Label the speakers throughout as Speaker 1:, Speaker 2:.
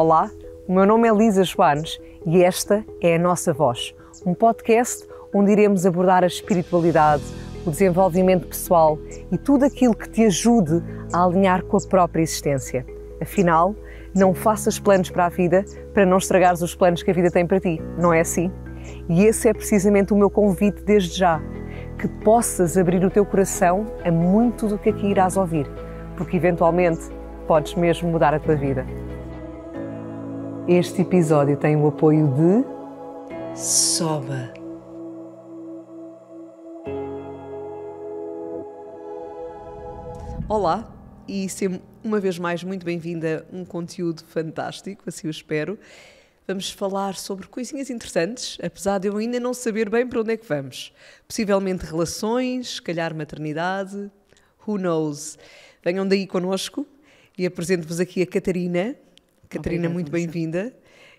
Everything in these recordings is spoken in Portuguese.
Speaker 1: Olá, o meu nome é Lisa Joanes e esta é a nossa voz, um podcast onde iremos abordar a espiritualidade, o desenvolvimento pessoal e tudo aquilo que te ajude a alinhar com a própria existência. Afinal, não faças planos para a vida para não estragares os planos que a vida tem para ti, não é assim? E esse é precisamente o meu convite desde já, que possas abrir o teu coração a muito do que aqui irás ouvir, porque eventualmente podes mesmo mudar a tua vida. Este episódio tem o apoio de Soba. Olá e seja uma vez mais muito bem-vinda a um conteúdo fantástico, assim o espero. Vamos falar sobre coisinhas interessantes, apesar de eu ainda não saber bem para onde é que vamos. Possivelmente relações, se calhar maternidade, who knows. Venham daí connosco e apresento-vos aqui a Catarina, Catarina, muito bem-vinda.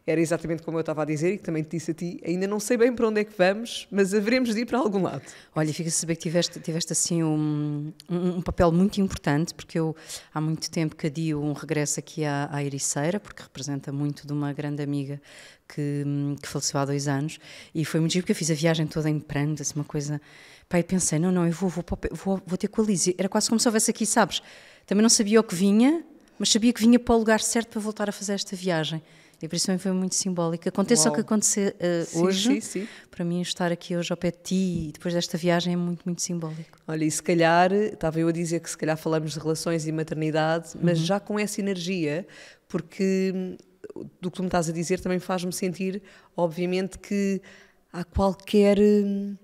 Speaker 1: Era exatamente como eu estava a dizer e que também te disse a ti. Ainda não sei bem para onde é que
Speaker 2: vamos, mas haveremos de ir para algum lado. Olha, fica-se saber que tiveste, tiveste assim um, um, um, papel muito importante, porque eu há muito tempo que adio um regresso aqui à, à Ericeira, porque representa muito de uma grande amiga que, que faleceu há dois anos. E foi muito giro, porque eu fiz a viagem toda em pranto, assim, uma coisa. Pai, pensei, não, não, eu vou, vou, vou, vou ter com a Lízia. Era quase como se houvesse aqui, sabes? Também não sabia o que vinha mas sabia que vinha para o lugar certo para voltar a fazer esta viagem. E por isso também foi muito simbólico. Aconteça Uau. o que acontecer uh, sim, hoje, sim, sim. para mim estar aqui hoje ao pé de ti e depois desta viagem é muito, muito simbólico. Olha, e se calhar, estava eu a dizer
Speaker 1: que se calhar falamos de relações e maternidade, mas uhum. já com essa energia, porque do que tu me estás a dizer também faz-me sentir, obviamente, que há qualquer hum,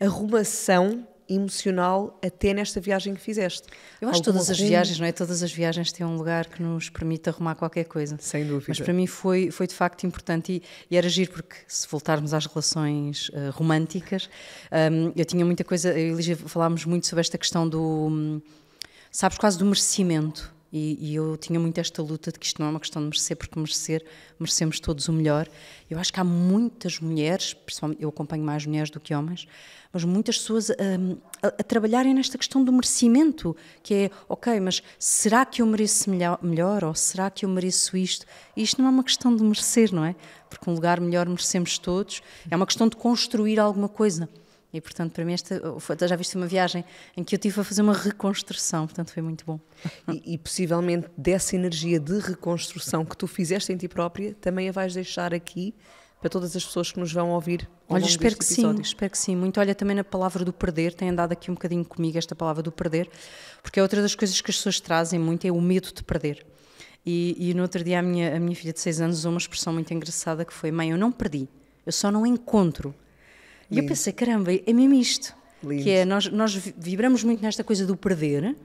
Speaker 1: arrumação emocional até nesta viagem que fizeste.
Speaker 2: Eu acho que todas as viagens, não é? Todas as viagens têm um lugar que nos permite arrumar qualquer coisa. Sem dúvida. Mas para mim foi, foi de facto importante e, e era giro porque se voltarmos às relações uh, românticas, um, ehm, eu tinha muita coisa, eu e Lígia falámos muito sobre esta questão do, hum, sabes, quase do merecimento. E, e, eu tinha muito esta luta de que isto não é uma questão de merecer, porque merecer, merecemos todos o melhor. Eu acho que há muitas mulheres, principalmente eu acompanho mais mulheres do que homens, mas muitas pessoas hum, a, a, trabalharem nesta questão do merecimento, que é, ok, mas será que eu mereço melhor, melhor ou será que eu mereço isto? E isto não é uma questão de merecer, não é? Porque um lugar melhor merecemos todos, é uma questão de construir alguma coisa. E, portanto, para mim, esta, oh, já viste uma viagem em que eu tive a fazer uma reconstrução, portanto, foi muito bom. E, e, possivelmente dessa energia de reconstrução que tu
Speaker 1: fizeste em ti própria, também a vais deixar aqui para todas as pessoas que nos vão ouvir. Olha, espero que sim,
Speaker 2: espero que sim. Muito olha também na palavra do perder, tem andado aqui um bocadinho comigo esta palavra do perder, porque é outra das coisas que as pessoas trazem muito, é o medo de perder. E, e no outro dia a minha, a minha filha de 6 anos usou uma expressão muito engraçada que foi: Mãe, eu não perdi, eu só não encontro. E eu pensei, caramba, é mesmo isto. Lindo. Que é, nós, nós vibramos muito nesta coisa do perder.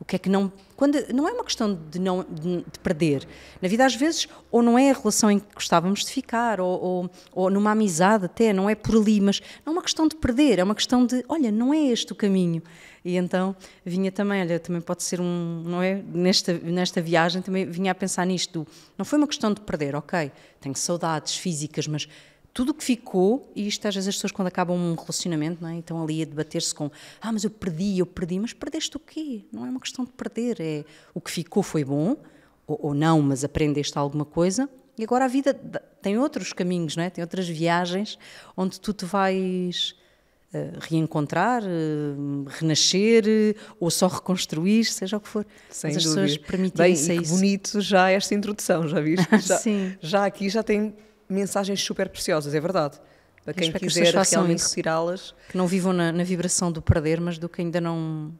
Speaker 2: O que é que não. Quando, não é uma questão de, não, de, de perder. Na vida, às vezes, ou não é a relação em que gostávamos de ficar, ou, ou, ou, numa amizade até, não é por ali, mas não é uma questão de perder, é uma questão de, olha, não é este o caminho. E então vinha também, olha, também pode ser um. Não é? Nesta, nesta viagem também vinha a pensar nisto: do, não foi uma questão de perder, ok, tenho saudades físicas, mas tudo o que ficou, e isto às vezes as pessoas quando acabam um relacionamento, não é? estão ali a debater-se com ah, mas eu perdi, eu perdi, mas perdeste o quê? Não é uma questão de perder, é o que ficou foi bom, ou, ou não, mas aprendeste alguma coisa, e agora a vida tem outros caminhos, não é? tem outras viagens onde tu te vais uh, reencontrar, uh, renascer uh, ou só reconstruir, seja o que for. Sem Mas as dúvida. pessoas permitirem Bem, é isso.
Speaker 1: bonito já esta introdução, já viste? já, já aqui já tem mensagens super preciosas, é verdade. Para quem para quiser que realmente retirá-las.
Speaker 2: Que não vivam na, na, vibração do perder, mas do que ainda não.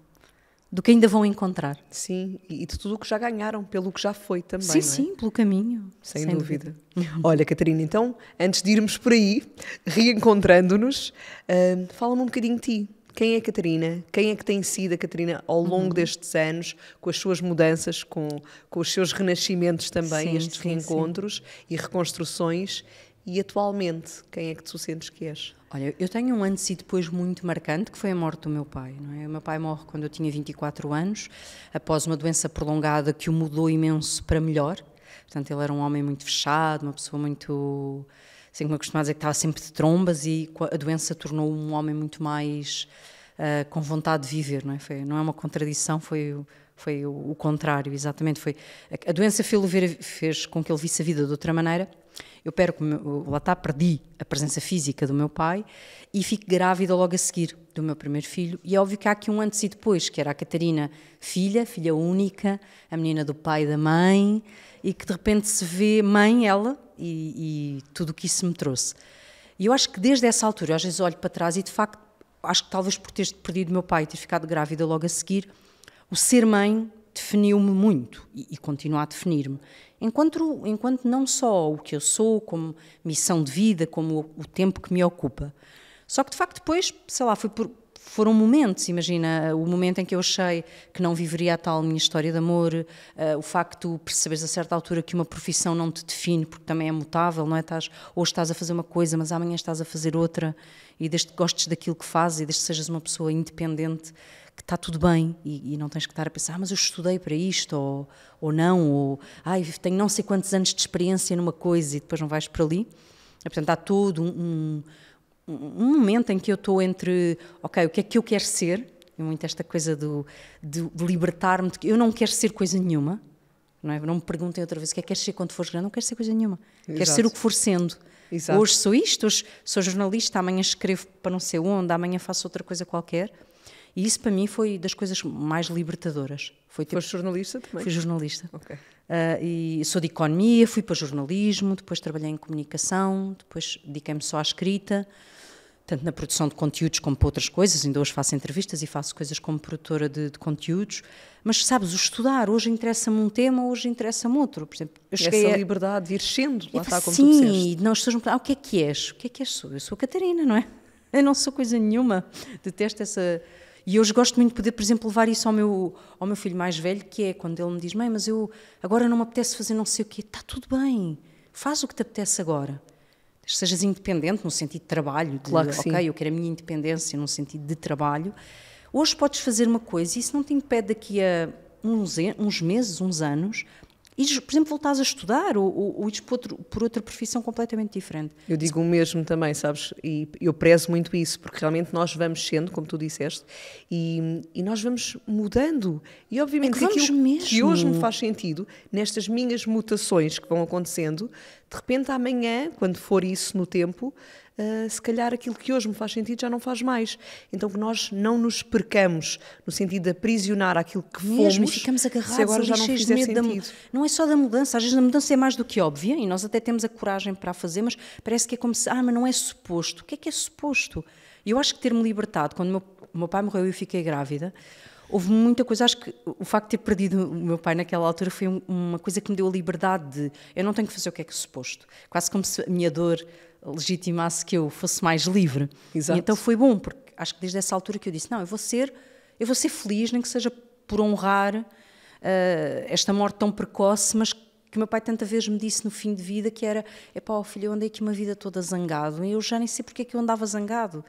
Speaker 2: do que ainda vão encontrar. Sim, e de tudo o que já ganharam, pelo que já foi também. Sim, é? sim, pelo caminho.
Speaker 1: Sem, sem dúvida. dúvida. Olha, Catarina, então, antes de irmos por aí, reencontrando-nos, uh, fala-me um bocadinho de ti. Quem é a Catarina? Quem é que tem sido a Catarina ao longo uhum. destes anos, com as suas mudanças, com, com os seus renascimentos também, sim, estes sim, reencontros sim. e reconstruções? E atualmente, quem é que tu sentes que és?
Speaker 2: Olha, eu tenho um antes e depois muito marcante, que foi a morte do meu pai. Não é? O meu pai morre quando eu tinha 24 anos, após uma doença prolongada que o mudou imenso para melhor. Portanto, ele era um homem muito fechado, uma pessoa muito assim como eu costumava dizer, que estava sempre de trombas e a doença tornou um homem muito mais uh, com vontade de viver, não é? Foi, não é uma contradição, foi, foi o, o contrário, exatamente. Foi, a, a doença fez, fez com que ele visse a vida de outra maneira. Eu perco, lá está, perdi a presença física do meu pai e fico grávida logo a seguir do meu primeiro filho. E é óbvio que há aqui um antes e depois, que era a Catarina, filha, filha única, a menina do pai e da mãe, e que de repente se vê mãe, ela, e, e tudo o que isso me trouxe. E eu acho que desde essa altura, às vezes olho para trás e de facto, acho que talvez por ter perdido meu pai e ter ficado grávida logo a seguir, o ser mãe definiu-me muito e, e, continua a definir-me. Enquanto, enquanto não só o que eu sou, como missão de vida, como o, o tempo que me ocupa. Só que de facto depois, sei lá, foi por, foram momentos, imagina, o momento em que eu achei que não viveria a tal minha história de amor, eh, o facto de perceberes a certa altura que uma profissão não te define, porque também é mutável, não é? Estás, hoje estás a fazer uma coisa, mas amanhã estás a fazer outra, e desde que gostes daquilo que fazes, e desde que sejas uma pessoa independente, que está tudo bem e, e, não tens que estar a pensar, ah, mas eu estudei para isto ou, ou não, ou ah, tenho não sei quantos anos de experiência numa coisa e depois não vais para ali. Portanto, há todo um, um momento em que eu estou entre, ok, o que é que eu quero ser? Muito esta coisa do, de, libertar-me, de que eu não quero ser coisa nenhuma, não, é? não me perguntem outra vez o que é que queres ser quando fores grande, não quero ser coisa nenhuma, Exato. quero ser o que for sendo. Exato. Hoje sou isto, hoje sou jornalista, amanhã escrevo para não sei onde, amanhã faço outra coisa qualquer. E isso para mim foi das coisas mais libertadoras. Foi tipo, Foste jornalista também? Fui jornalista. Okay. Uh, e sou de economia, fui para jornalismo, depois trabalhei em comunicação, depois dediquei-me só à escrita tanto na produção de conteúdos como para outras coisas. Ainda hoje faço entrevistas e faço coisas como produtora de, de conteúdos. Mas sabes, o estudar, hoje interessa-me um tema, hoje interessa-me outro. Por exemplo, eu cheguei Essa a... liberdade de ir sendo, lá está como sim, tu não, estou me ah, o que é que és? O que é que és? Sou? Eu sou a Catarina, não é? Eu não sou coisa nenhuma. Detesto essa... E hoje gosto muito de poder, por exemplo, levar isso ao meu, ao meu filho mais velho, que é quando ele me diz: Mãe, mas eu agora não me apetece fazer não sei o quê. Está tudo bem, faz o que te apetece agora sejas independente no sentido de trabalho, de claro ok, sim. eu quero a minha independência num sentido de trabalho. Hoje podes fazer uma coisa e isso não te impede daqui a uns, uns meses, uns anos, e, por exemplo, voltares a estudar ou, ou, ou ires por, outro, por, outra profissão completamente diferente.
Speaker 1: Eu digo o mesmo também, sabes? E eu prezo muito isso, porque realmente nós vamos sendo, como tu disseste, e, e nós vamos mudando. E obviamente é que aquilo mesmo. que hoje me faz sentido, nestas minhas mutações que vão acontecendo, de repente amanhã, quando for isso no tempo, uh, se calhar aquilo que hoje me faz sentido já não faz mais. Então que nós não nos percamos no sentido de aprisionar aquilo
Speaker 2: que Mesmo fomos. Mesmo ficamos agarrados se agora já não fizer sentido. Da, não é só da mudança, às vezes a mudança é mais do que óbvia e nós até temos a coragem para a fazer, mas parece que é como se, ah, mas não é suposto. O que é que é suposto? Eu acho que ter-me libertado quando o meu, meu pai morreu e eu fiquei grávida, houve muita coisa. Acho que o facto de ter perdido o meu pai naquela altura foi uma coisa que me deu a liberdade de. Eu não tenho que fazer o que é que é suposto. Quase como se a minha dor legitimasse que eu fosse mais livre. Exato. E então foi bom, porque acho que desde essa altura que eu disse: não, eu vou ser, eu vou ser feliz, nem que seja por honrar uh, esta morte tão precoce, mas que meu pai tanta vez me disse no fim de vida que era: é pá, oh, filho, eu andei aqui uma vida toda zangado e eu já nem sei porque é que eu andava zangado.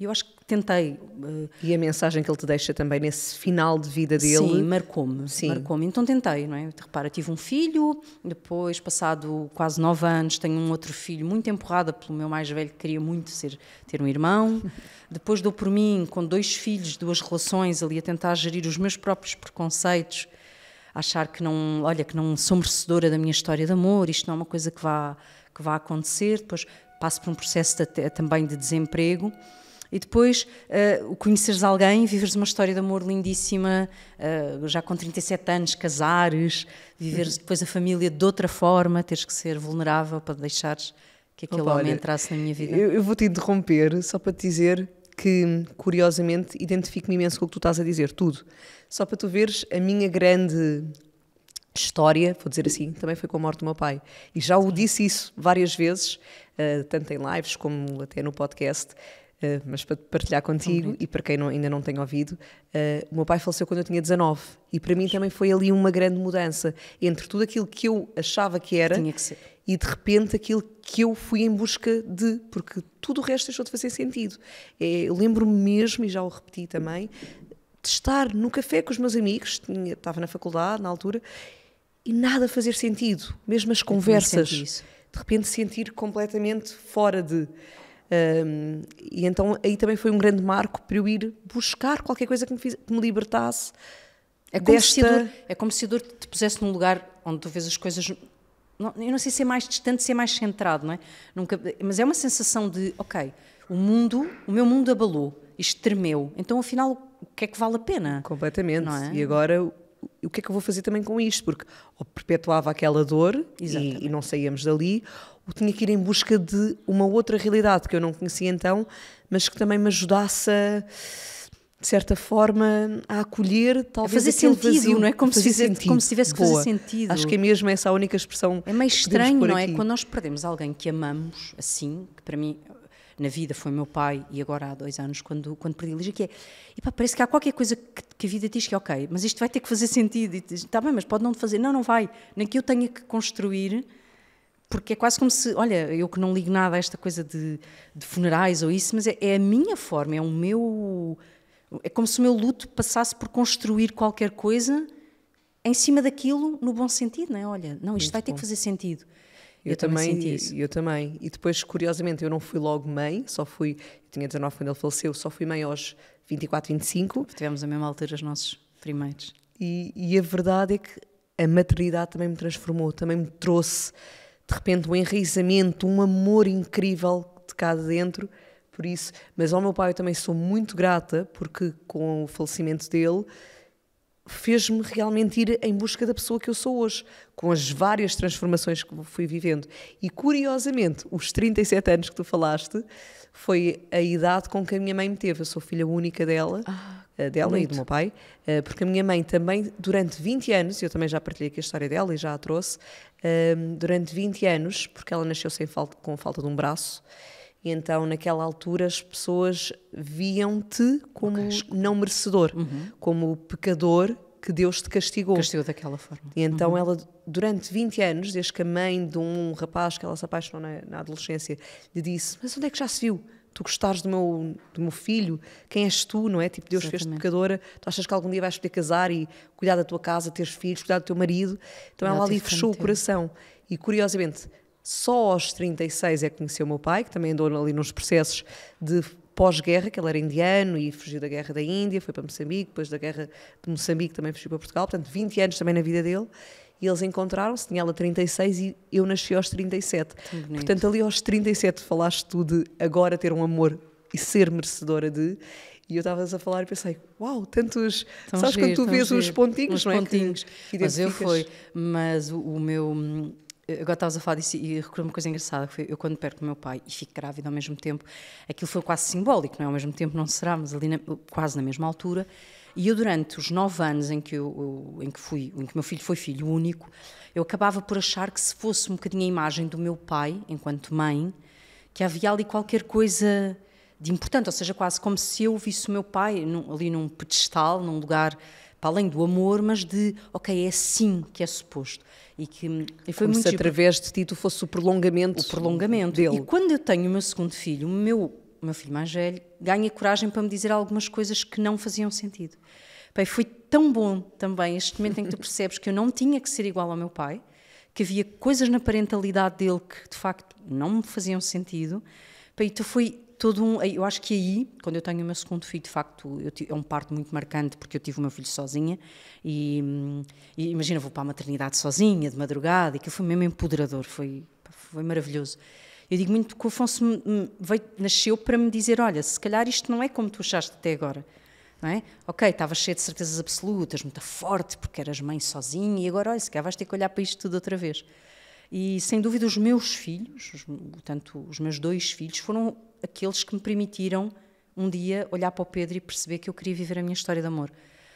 Speaker 2: E eu acho que tentei. Uh, e a mensagem que ele te deixa também nesse final de vida dele? Sim, marcou-me. Sim. Marcou-me. Então tentei, não é? Repara, tive um filho, depois, passado quase nove anos, tenho um outro filho, muito empurrada pelo meu mais velho, que queria muito ser, ter um irmão. depois dou por mim, com dois filhos, duas relações, ali a tentar gerir os meus próprios preconceitos achar que não, olha, que não sou merecedora da minha história de amor, isto não é uma coisa que vá, que vá acontecer, depois passo por um processo de, também de desemprego e depois, uh, conheceres alguém, viveres uma história de amor lindíssima, uh, já com 37 anos, casares, viveres uhum. depois a família de outra forma, teres que ser vulnerável para deixares que aquele Opa, homem entrasse na minha vida.
Speaker 1: Eu, eu vou-te interromper só para te dizer que, curiosamente, identifico-me imenso com o que tu estás a dizer, tudo. Só para tu veres a minha grande história, vou dizer assim, também foi com a morte do meu pai. E já o disse isso várias vezes, eh, tanto em lives como até no podcast, eh, mas para partilhar contigo e para quem não, ainda não tem ouvido, uh, o meu pai faleceu quando eu tinha 19 e para mim também foi ali uma grande mudança entre tudo aquilo que eu achava que era que e de repente aquilo que eu fui em busca de, porque tudo o resto deixou de fazer sentido. É, eu lembro-me mesmo, e já o repeti também, de estar no café com os meus amigos, tinha, estava na faculdade na altura, e nada fazer sentido, mesmo as conversas. De repente sentir completamente fora de. Um, e então
Speaker 2: aí também foi um grande marco para eu ir buscar qualquer coisa que me, fiz, que me libertasse. É como, desta... se dor, é como se a dor te pusesse num lugar onde tu vês as coisas. Não, eu não sei se é mais distante, se é mais centrado, não é? Nunca, mas é uma sensação de, ok, o mundo, o meu mundo abalou, isto tremeu, então afinal o que é que vale a pena? Completamente. É? E agora
Speaker 1: o que é que eu vou fazer também com isto? Porque ou perpetuava aquela dor e, e, não saíamos dali, tinha que ir em busca de uma outra realidade que eu não conhecia então, mas que também me ajudasse a, de certa forma, a acolher talvez. A fazer sentido, vazio, não é? Como, se, fizesse, sentido. como se tivesse que fazer sentido. Acho que é mesmo essa a única expressão. É meio estranho, não é? Quando
Speaker 2: nós perdemos alguém que amamos assim, que para mim na vida foi meu pai e agora há dois anos quando, quando perdi a Lígia, que é, pá, parece que há qualquer coisa que, que, a vida diz que é ok, mas isto vai ter que fazer sentido, está bem, mas pode não fazer, não, não vai, nem que eu tenha que construir porque é quase como se, olha, eu que não ligo nada a esta coisa de, de funerais ou isso, mas é, é, a minha forma, é o meu. É como se o meu luto passasse por construir qualquer coisa em cima daquilo no bom sentido, não é? Olha, não, isto Muito vai bom. ter que fazer sentido. Eu, eu também, também isso.
Speaker 1: Eu também. E depois, curiosamente, eu não fui logo mãe, só fui, eu tinha 19 quando ele faleceu, só fui mãe aos 24, 25. Tivemos a mesma altura os nossos primeiros. E, e a verdade é que a maternidade também me transformou, também me trouxe de repente um enraizamento, um amor incrível de cá de dentro. Por isso, mas ao meu pai eu também sou muito grata, porque com o falecimento dele, fez-me realmente ir em busca da pessoa que eu sou hoje, com as várias transformações que fui vivendo. E curiosamente, os 37 anos que tu falaste foi a idade com que a minha mãe me teve. Eu sou filha única dela. Ah, eh, dela muito. e do meu pai, eh, porque a minha mãe também, durante 20 anos, eu também já partilhei aqui a história dela e já a trouxe, ehm, durante 20 anos, porque ela nasceu sem falta, com falta de um braço, e então, naquela altura, as pessoas viam-te como okay. não merecedor, uhum. como pecador que Deus te castigou. Castigou daquela forma. E então uhum. ela, durante 20 anos, desde que a mãe de um rapaz que ela se apaixonou na, na, adolescência lhe disse: Mas onde é que já se viu? Tu gostares do meu, do meu filho? Quem és tu, não é? Tipo, Deus fez-te pecadora, tu achas que algum dia vais poder casar e cuidar da tua casa, teres filhos, cuidar do teu marido? Então ela, ela ali fechou o coração. E curiosamente, só aos 36 é que conheceu o meu pai, que também andou ali nos processos de pós-guerra, que ele era indiano e fugiu da guerra da Índia, foi para Moçambique, depois da guerra de Moçambique também fugiu para Portugal, portanto 20 anos também na vida dele. E eles encontraram-se, tinha ela 36 e eu nasci aos 37. Portanto, ali aos 37 falaste tu de agora ter um amor e ser merecedora de. E eu estavas a falar e pensei, uau, tantos. Tão sabes giro, quando tu vês giro. os pontinhos, uns não é? Pontinhos. Que, que mas eu fui.
Speaker 2: Mas o, o meu agora estavas a falar disso e recordo uma coisa engraçada, que foi eu quando perco o meu pai e fico grávida ao mesmo tempo, aquilo foi quase simbólico, não é? Ao mesmo tempo não será, mas ali na, quase na mesma altura. E eu durante os nove anos em que eu, em que fui, em que meu filho foi filho único, eu acabava por achar que se fosse um bocadinho a imagem do meu pai enquanto mãe, que havia ali qualquer coisa de importante, ou seja, quase como se eu visse o meu pai num, ali num pedestal, num lugar para além do amor, mas de, ok, é assim que é suposto. E que e foi Como muito se tipo através de ti tu fosse o prolongamento, o prolongamento dele. E quando eu tenho o meu segundo filho, o meu, meu filho mais velho, ganha coragem para me dizer algumas coisas que não faziam sentido. Pai, foi tão bom também este momento em que tu percebes que eu não tinha que ser igual ao meu pai, que havia coisas na parentalidade dele que de facto não me faziam sentido. Pai, tu foi todo um. Eu acho que aí, quando eu tenho o meu segundo filho, de facto, tive, é um parto muito marcante, porque eu tive o meu filho sozinha e, e imagina, vou para a maternidade sozinha, de madrugada, e que foi mesmo empoderador, foi, foi maravilhoso. Eu digo muito que o Afonso veio, nasceu para me dizer: olha, se calhar isto não é como tu achaste até agora. Não é? Ok, estava cheia de certezas absolutas, muito forte, porque eras mãe sozinha, e agora, olha, se calhar vais ter que olhar para isto tudo outra vez. E sem dúvida, os meus filhos, tanto os meus dois filhos, foram aqueles que me permitiram um dia olhar para o Pedro e perceber que eu queria viver a minha história de amor.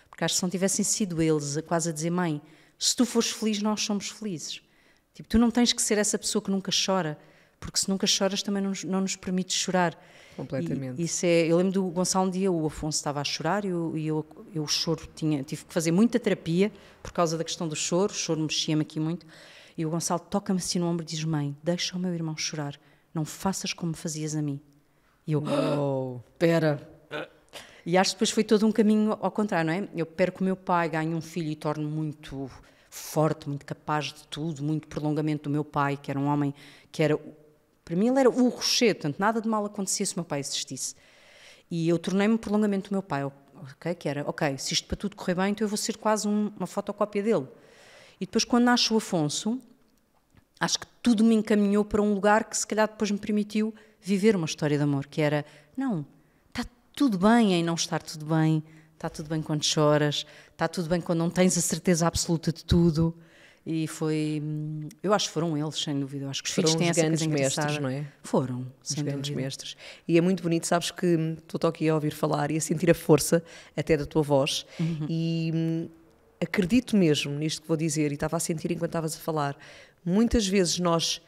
Speaker 2: Porque acho que se não tivessem sido eles quase a dizer, mãe, se tu fores feliz, nós somos felizes. Tipo, tu não tens que ser essa pessoa que nunca chora, porque se nunca choras também não, nos, não nos permites chorar. Completamente. E, isso é, eu lembro do Gonçalo um dia, o Afonso estava a chorar e eu, eu, eu choro, tinha, tive que fazer muita terapia por causa da questão do choro, o choro mexia-me aqui muito. E o Gonçalo toca-me assim no ombro e diz: Mãe, deixa o meu irmão chorar, não faças como fazias a mim. E eu, oh, pera. E acho que depois foi todo um caminho ao contrário, não é? Eu perco o meu pai, ganho um filho e torno muito forte, muito capaz de tudo, muito prolongamento do meu pai, que era um homem que era, para mim ele era o rochedo, portanto nada de mal acontecia se o meu pai existisse. E eu tornei-me prolongamento do meu pai, okay? que era, ok, se isto para tudo correr bem, então eu vou ser quase um, uma fotocópia dele. E depois quando nasce o Afonso, acho que tudo me encaminhou para um lugar que se calhar depois me permitiu viver uma história de amor, que era, não, está tudo bem em não estar tudo bem, está tudo bem quando choras, está tudo bem quando não tens a certeza absoluta de tudo. E foi, hum, eu acho que foram eles, sem dúvida. Eu acho que os foram filhos têm os grandes mestres, não é? Foram, os grandes dúvida. mestres. E é muito bonito, sabes que hum,
Speaker 1: estou aqui a ouvir falar e a sentir a força até da tua voz. Uhum. E hum, acredito mesmo nisto que vou dizer e estava a sentir enquanto estavas a falar. Muitas vezes nós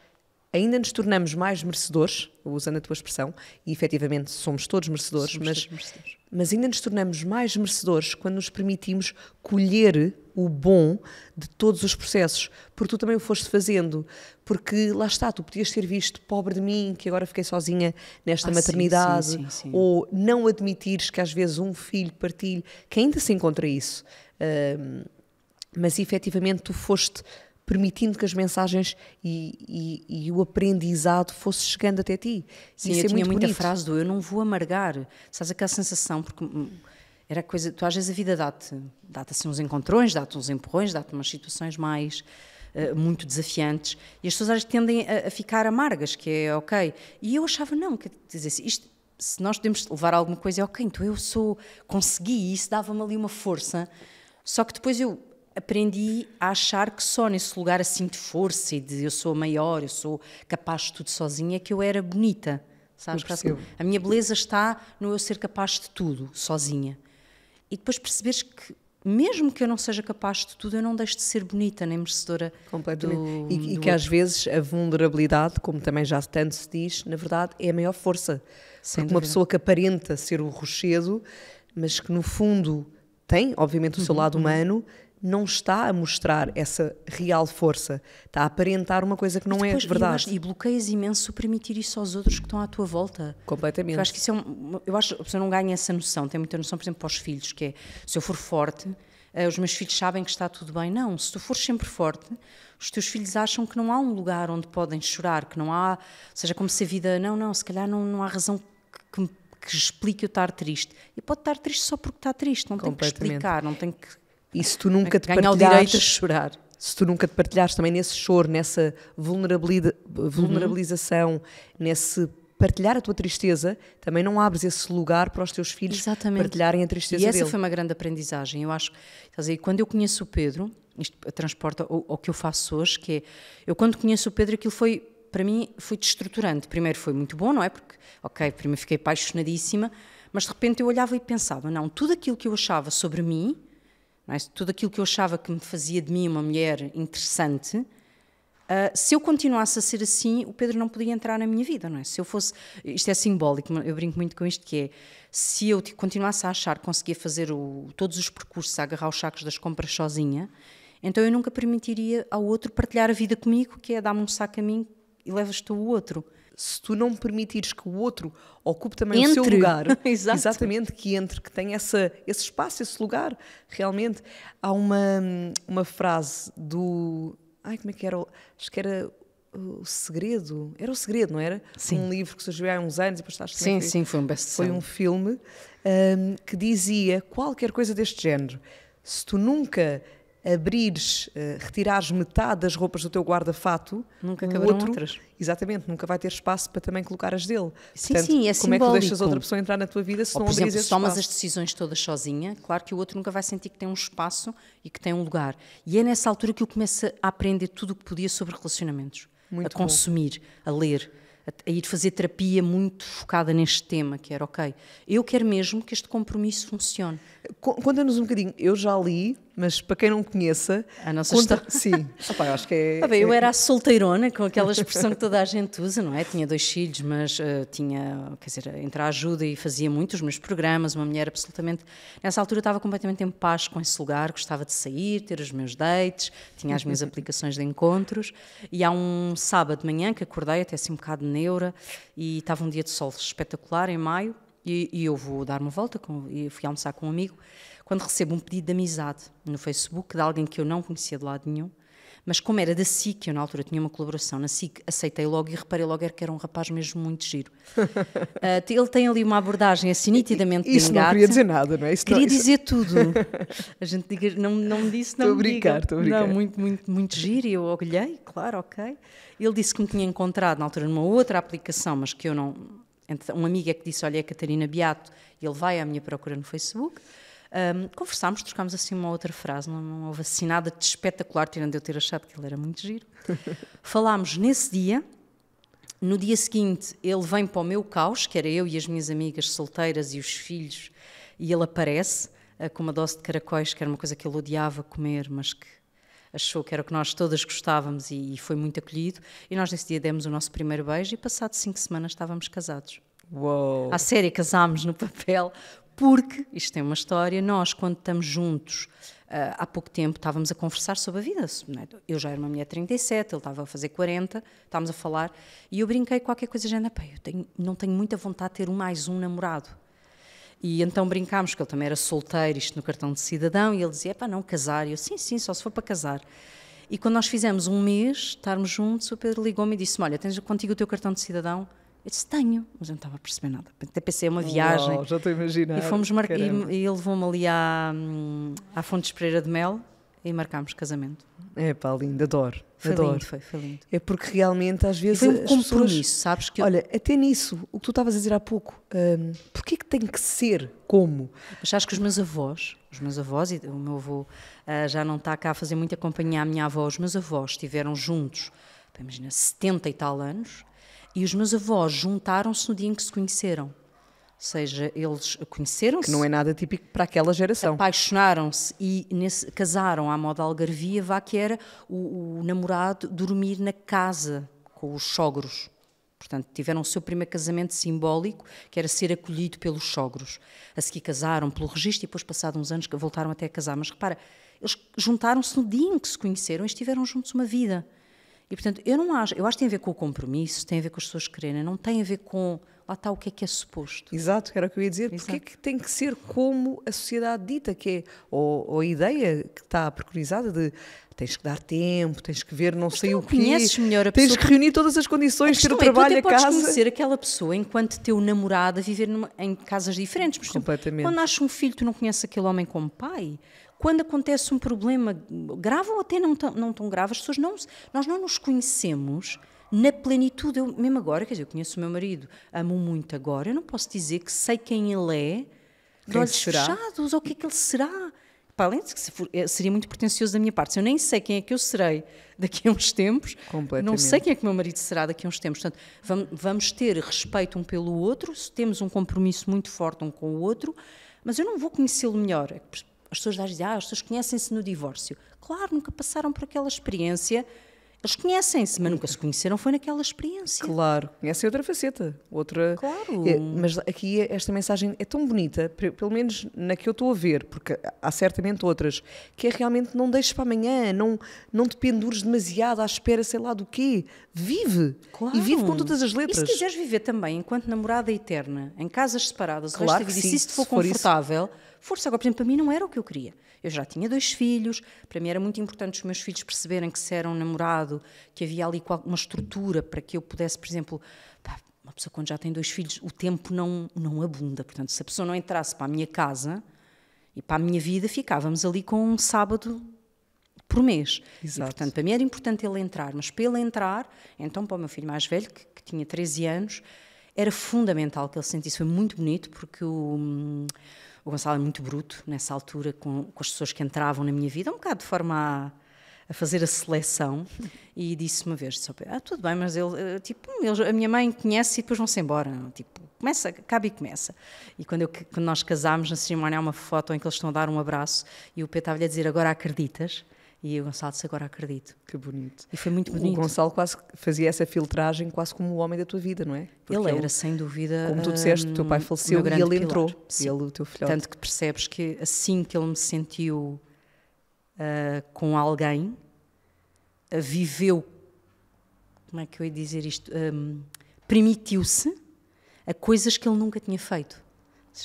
Speaker 1: ainda nos tornamos mais merecedores, usando a tua expressão, e efetivamente somos todos merecedores, somos mas, todos merecedores. mas ainda nos tornamos mais merecedores quando nos permitimos colher o bom de todos os processos, porque tu também o foste fazendo, porque lá está, tu podias ter visto pobre de mim, que agora fiquei sozinha nesta ah, maternidade, sim, sim, sim, ou não admitires que às vezes um filho partilhe, que ainda se encontra isso. Hum, mas efetivamente tu foste permitindo que as mensagens e,
Speaker 2: e, e o aprendizado
Speaker 1: fosse chegando até
Speaker 2: ti. Sim, Isso é eu é tinha muito muita bonito. frase do eu não vou amargar. Sabes aquela sensação, porque hum, era coisa, tu às vezes a vida dá-te, dá-te assim uns encontrões, dá-te uns empurrões, dá-te umas situações mais eh, muito desafiantes e as pessoas às vezes tendem a, a, ficar amargas, que é ok. E eu achava não, quer dizer, isto, se nós podemos levar alguma coisa, é ok, então eu sou, consegui, isso dava-me ali uma força. Só que depois eu aprendi a achar que só nesse lugar assim de força e de eu sou a maior, eu sou capaz de tudo sozinha, que eu era bonita. Sabes? A minha beleza está no eu ser capaz de tudo sozinha. E depois perceberes que mesmo que eu não seja capaz de tudo, eu não deixo de ser bonita nem merecedora. Completamente. Do, e, do e que às
Speaker 1: vezes a vulnerabilidade, como também já tanto se diz, na verdade é a maior força. sendo Porque uma pessoa que aparenta ser o rochedo, mas que no fundo tem, obviamente, o seu uhum. lado uhum. humano, não está a mostrar essa real força, está a aparentar uma coisa que não é depois, é verdade. e
Speaker 2: bloqueias imenso permitir isso aos outros que estão à tua volta. Completamente. Eu acho que isso é um, eu acho, a pessoa não ganha essa noção, tem muita noção, por exemplo, para os filhos, que é se eu for forte, eh, os meus filhos sabem que está tudo bem. Não, se tu fores sempre forte, os teus filhos acham que não há um lugar onde podem chorar, que não há, ou seja, como se a vida, não, não, se calhar não, não há razão que, que, que explique eu estar triste. E pode estar triste só porque está triste, não tem que explicar, não tem que e se tu nunca é te Ganha partilhares... o direito a
Speaker 1: chorar. Se tu nunca te partilhares também nesse choro, nessa vulnerabilização, uhum. nesse partilhar a tua tristeza, também não abres esse
Speaker 2: lugar para os teus filhos Exatamente. partilharem a tristeza E essa dele. foi uma grande aprendizagem. Eu acho, quando eu conheço o Pedro, isto transporta o ao que eu faço hoje, que é, eu quando conheço o Pedro, aquilo foi, para mim, foi destruturante. Primeiro foi muito bom, não é? Porque, ok, primeiro fiquei apaixonadíssima, mas de repente eu olhava e pensava, não, tudo aquilo que eu achava sobre mim, mas é? tudo aquilo que eu achava que me fazia de mim uma mulher interessante, uh, se eu continuasse a ser assim, o Pedro não podia entrar na minha vida, não é? Se eu fosse, isto é simbólico, eu brinco muito com isto que é, se eu continuasse a achar que conseguia fazer o, todos os percursos, a agarrar os sacos das compras sozinha, então eu nunca permitiria ao outro partilhar a vida comigo, que é dar-me um saco a mim e levas-te o outro. Se tu não permitires que o outro ocupe também entre. o seu lugar.
Speaker 1: Exatamente, que entre, que tenha essa, esse espaço, esse lugar. Realmente, há uma, uma frase do. Ai, como é que era? Acho que era o Segredo. Era o Segredo, não era? Sim. Um livro que surgiu há uns anos e depois estás Sim, sim, foi um best-seller. Foi um filme um, que dizia qualquer coisa deste género. Se tu nunca abrires, eh, retirares metade das roupas do teu guarda-fato, nunca caberão outro, outras.
Speaker 2: Exatamente, nunca vai ter espaço para também colocar as dele. Sim, Portanto, sim, é Como simbólico. é que tu deixas outra pessoa entrar na tua vida se Ou, não por exemplo, se tomas as decisões todas sozinha, claro que o outro nunca vai sentir que tem um espaço e que tem um lugar. E é nessa altura que eu começo a aprender tudo o que podia sobre relacionamentos. Muito a bom. consumir, a ler, a, ir fazer terapia muito focada neste tema, que era ok, eu quero mesmo que este compromisso funcione. Conta-nos um bocadinho, eu já li mas para
Speaker 1: quem não conheça. A nossa conta... História. Sim, Opa, acho que é, ah, bem, é... Eu era a
Speaker 2: solteirona, com aquela expressão que toda a gente usa, não é? Tinha dois filhos, mas uh, tinha, quer dizer, entre a ajuda e fazia muitos meus programas, uma mulher absolutamente. Nessa altura estava completamente em paz com esse lugar, gostava de sair, ter os meus dates, tinha as minhas aplicações de encontros. E há um sábado de manhã que acordei, até assim um bocado neura, e estava um dia de sol espetacular em maio. E, e eu vou dar uma volta, com, e fui almoçar com um amigo, quando recebo um pedido de amizade no Facebook de alguém que eu não conhecia de lado nenhum, mas como era da SIC, eu na altura tinha uma colaboração na SIC, aceitei logo e reparei logo que era um rapaz mesmo muito giro. Uh, ele tem ali uma abordagem assim nitidamente Isso não queria dizer nada, não é? Isso queria não, isso... dizer tudo. A gente diga, não, não me disse, não estou me brincar, Estou a brincar, Não, muito, muito, muito giro e eu olhei, claro, ok. Ele disse que me tinha encontrado na altura numa outra aplicação, mas que eu não... Uma amiga que disse, olha, é Catarina Beato, ele vai à minha procura no Facebook um, conversámos, trocámos assim uma outra frase, não, não houve assim nada de espetacular, tirando eu ter achado que ele era muito giro. Falámos nesse dia, no dia seguinte ele vem para o meu caos, que era eu e as minhas amigas solteiras e os filhos, e ele aparece uh, com uma dose de caracóis, que era uma coisa que ele odiava comer, mas que achou que era o que nós todas gostávamos e, e foi muito acolhido. E nós nesse dia demos o nosso primeiro beijo e passado cinco semanas estávamos casados. Uou. À série casámos no papel porque, isto tem uma história, nós quando estamos juntos, ah, há pouco tempo estávamos a conversar sobre a vida. É? Eu já era uma mulher de 37, ele estava a fazer 40, estávamos a falar, e eu brinquei qualquer coisa, já eu tenho, não tenho muita vontade de ter um mais um namorado. E então brincámos, que ele também era solteiro, isto no cartão de cidadão, e ele dizia, pá, não, casar. E eu, sim, sim, só se for para casar. E quando nós fizemos um mês, estarmos juntos, o Pedro ligou-me e disse olha, tens contigo o teu cartão de cidadão? Eu disse, tenho, mas eu não estava a perceber nada. Até pensei, é uma viagem. Oh, já estou a imaginar. E, fomos mar... e, levou-me ali à, à Fontes Pereira de Mel e marcámos casamento.
Speaker 1: É pá, lindo, adoro. Foi adoro. lindo, foi, foi lindo.
Speaker 2: É porque realmente às
Speaker 1: vezes. Foi um compromisso, pessoas, sabes? Que eu... Olha, até nisso, o que tu estavas a dizer há pouco, um, porquê é que tem
Speaker 2: que ser? Como? Mas acho que os meus avós, os meus avós, e o meu avô uh, já não está cá a fazer muita companhia à minha avó, os meus avós estiveram juntos, imagina, 70 e tal anos e os meus avós juntaram-se no dia em que se conheceram. Ou seja, eles conheceram-se. Que não é nada típico para aquela geração. Apaixonaram-se e nesse, casaram à moda algarvia, vá que era o, o namorado dormir na casa com os sogros. Portanto, tiveram o seu primeiro casamento simbólico, que era ser acolhido pelos sogros. A seguir casaram pelo registro e depois, passados uns anos, voltaram até a casar. Mas repara, eles juntaram-se no dia em que se conheceram e estiveram juntos uma vida. E portanto, eu não acho, eu acho que tem a ver com o compromisso, tem a ver com as pessoas quererem, não tem a ver com lá está o que é que é suposto. Exato, era o que eu ia dizer. Exato. Porque é que tem que ser como a sociedade dita que é, ou, ou a ideia que está
Speaker 1: preconizada de tens que dar tempo, tens que ver, não Mas sei o que. Conheces melhor a tens pessoa. Tens que reunir todas as condições, ter o é trabalho, é, tu até a casa. Podes conhecer
Speaker 2: aquela pessoa enquanto teu namorado a viver numa, em casas diferentes. Completamente. quando nasce um filho, tu não conheces aquele homem como pai quando acontece um problema grave ou até não tão, não tão grave, as pessoas não, nós não nos conhecemos na plenitude. Eu, mesmo agora, quer dizer, eu conheço o meu marido, amo muito agora, eu não posso dizer que sei quem ele é de olhos fechados ou o que é que ele será. Para além de que é, seria muito pretencioso da minha parte, se eu nem sei quem é que eu serei daqui a uns tempos, não sei quem é que o meu marido será daqui a uns tempos. Portanto, vamos ter respeito um pelo outro, temos um compromisso muito forte um com o outro, mas eu não vou conhecê-lo melhor. É as pessoas às dizem, ah, as pessoas conhecem-se no divórcio. Claro, nunca passaram por aquela experiência. Eles conhecem-se, mas nunca se conheceram, foi naquela experiência. Claro, conhecem outra faceta, outra. Claro. É, mas aqui é, esta mensagem
Speaker 1: é tão bonita, pelo menos na que eu estou a ver, porque há certamente outras, que é realmente não deixes para amanhã, não, não te pendures demasiado à espera, sei lá do quê. Vive!
Speaker 2: Claro. E vive com todas as letras. E se quiseres viver também enquanto namorada eterna, em casas separadas, claro o resto sim, se, se for confortável. Isso força. Agora, por exemplo, para mim não era o que eu queria. Eu já tinha dois filhos, para mim era muito importante os meus filhos perceberem que se era um namorado, que havia ali uma estrutura para que eu pudesse, por exemplo, pá, uma pessoa quando já tem dois filhos, o tempo não, não abunda. Portanto, se a pessoa não entrasse para a minha casa e para a minha vida, ficávamos ali com um sábado por mês. Exato. E, portanto, para mim era importante ele entrar, mas para ele entrar, então para o meu filho mais velho, que, que tinha 13 anos, era fundamental que ele sentisse. Foi muito bonito, porque o, hum, o Gonçalo é muito bruto nessa altura com, com as pessoas que entravam na minha vida, um bocado de forma a a fazer a seleção e disse uma vez, ah, tudo bem, mas ele, eh, tipo, ele, a minha mãe conhece e depois vão-se embora, tipo, começa, acaba e começa. E quando, eu, quando nós casámos na cerimónia há uma foto em que eles estão a dar um abraço e o Pedro estava-lhe a dizer, agora acreditas? E o Gonçalo disse, agora acredito. Que bonito. E foi muito bonito. O Gonçalo
Speaker 1: quase fazia essa filtragem quase como o homem da tua vida, não é? Porque ele, ele era, sem dúvida... Como tu disseste, o teu pai hum, faleceu e ele pilar. entrou. Sim. Ele, o teu filhote. Tanto
Speaker 2: que percebes que assim que ele me sentiu uh, com alguém, ah, viveu... Como é que eu ia dizer isto? Um, ah, Permitiu-se a coisas que ele nunca tinha feito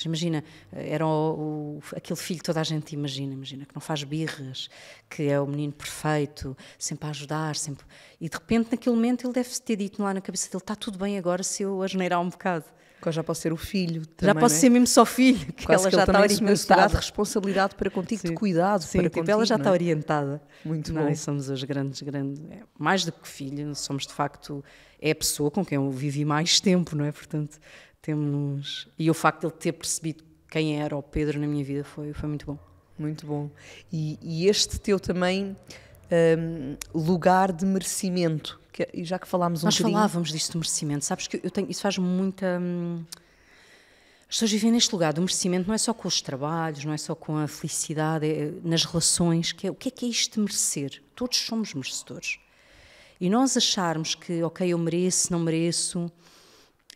Speaker 2: imagina, eh, era o, o, aquele filho toda a gente imagina, imagina, que não faz birras, que é o menino perfeito, sempre a ajudar, sempre. E de repente, naquele momento, ele deve ter dito lá na cabeça dele: está tudo bem agora se eu asneirar um bocado. já posso ser o filho. Também, já posso é? ser mesmo só filho. Que Quase ela que já está orientada. de
Speaker 1: responsabilidade para contigo, Sim. de cuidado Sim, para tipo, contigo. Ela já tá é? está
Speaker 2: orientada. Muito Nós bom. somos as grandes, grandes. É, mais do que filho, somos de facto. É a pessoa com quem eu vivi mais tempo, não é? Portanto, temos. E o facto de ele ter percebido quem era o Pedro na minha vida foi, foi muito bom. Muito bom. E, e este teu
Speaker 1: também um, lugar de merecimento. Que, é, e já que falámos um Nós bocadinho... falávamos
Speaker 2: disto de merecimento. Sabes que eu tenho, isso faz muita. Hum, as pessoas vivem neste lugar do merecimento, não é só com os trabalhos, não é só com a felicidade, é nas relações. Que é, o que é que é isto de merecer? Todos somos merecedores. E nós acharmos que, ok, eu mereço, não mereço,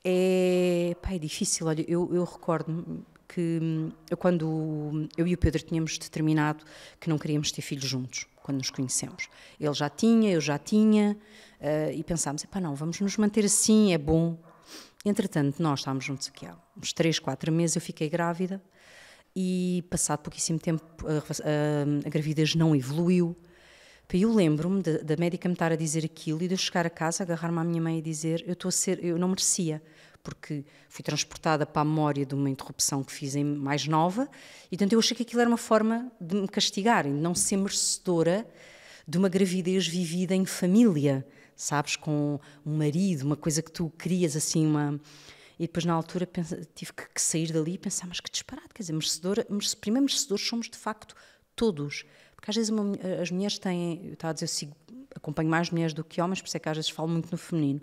Speaker 2: é, pá, é difícil. Olha, eu, eu recordo-me que hum, eu, quando eu e o Pedro tínhamos determinado que não queríamos ter filhos juntos, quando nos conhecemos. Ele já tinha, eu já tinha, uh, e pensámos, pá, não, vamos nos manter assim, é bom. Entretanto, nós estávamos juntos aqui há uns 3, 4 meses, eu fiquei grávida, e passado pouquíssimo tempo a, a, a gravidez não evoluiu, eu lembro-me da médica me estar a dizer aquilo e de eu chegar a casa, agarrar-me à minha mãe e dizer: eu estou a ser, eu não merecia, porque fui transportada para a memória de uma interrupção que fiz em mais nova, e portanto eu achei que aquilo era uma forma de me castigar, de não ser merecedora de uma gravidez vivida em família, sabes, com um marido, uma coisa que tu querias assim, uma. E depois, na altura, tive que, sair dali e pensar, mas que disparate, quer dizer, merecedora merece, primeiro merecedores somos de facto todos às vezes uma, as mulheres têm, eu estava a dizer, eu sigo, acompanho mais mulheres do que homens, por isso é que às vezes falo muito no feminino.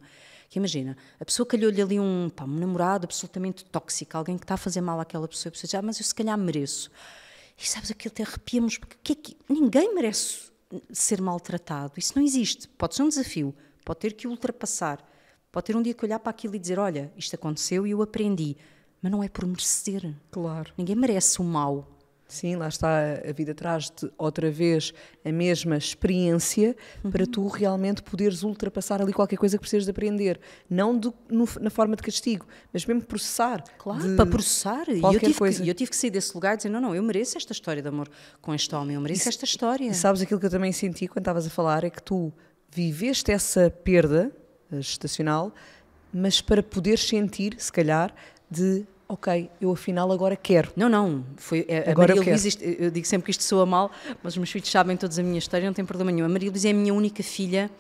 Speaker 2: Que imagina, a pessoa calhou-lhe ali um, pá, um namorado absolutamente tóxico, alguém que está a fazer mal àquela pessoa, e a pessoa diz, ah, mas eu se calhar mereço. E sabes, aquilo até arrepiamos, porque que é que, ninguém merece ser maltratado, isso não existe. Pode ser um desafio, pode ter que ultrapassar, pode ter um dia que olhar para aquilo e dizer: Olha, isto aconteceu e eu aprendi. Mas não é por merecer. Claro. Ninguém merece o mal. Sim, lá está, a vida traz-te outra vez
Speaker 1: a mesma experiência uhum. para tu realmente poderes ultrapassar ali qualquer coisa que precisas de aprender.
Speaker 2: Não do, no, na
Speaker 1: forma de castigo, mas mesmo processar. Claro, para processar. E eu, tive coisa. Que,
Speaker 2: eu tive que sair desse lugar e dizer: não, não, eu mereço esta história de amor com este homem, eu mereço e, esta história. E sabes
Speaker 1: aquilo que eu também senti quando estavas a falar? É que tu viveste essa perda eh, gestacional, mas para poder sentir, se calhar, de ok, eu afinal
Speaker 2: agora quero. Não, não, foi é, agora a Maria eu Luísa, eu digo sempre que isto soa mal, mas os meus filhos sabem todos a minha história, não tem problema nenhum. A Maria Luísa é a minha única filha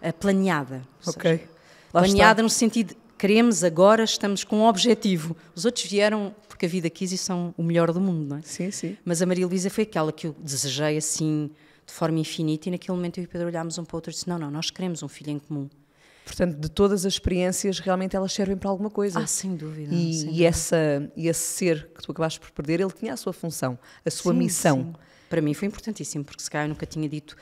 Speaker 2: eh, planeada. Ok. Seja, planeada está. no sentido, queremos agora, estamos com um objetivo. Os outros vieram porque a vida quis e são o melhor do mundo, não é? Sim, sim. Mas a Maria Luísa foi aquela que eu desejei assim, de forma infinita, e naquele momento eu e o Pedro olhámos um para o outro e disse, não, não, nós queremos um filho em comum. Portanto, de todas as experiências, realmente elas servem para alguma coisa. Ah, sem dúvida. E, sem e dúvida. Essa, e esse ser que tu acabaste por perder, ele tinha a sua função, a sua sim, missão. Sim. Para mim foi importantíssimo, porque se calhar eu nunca tinha dito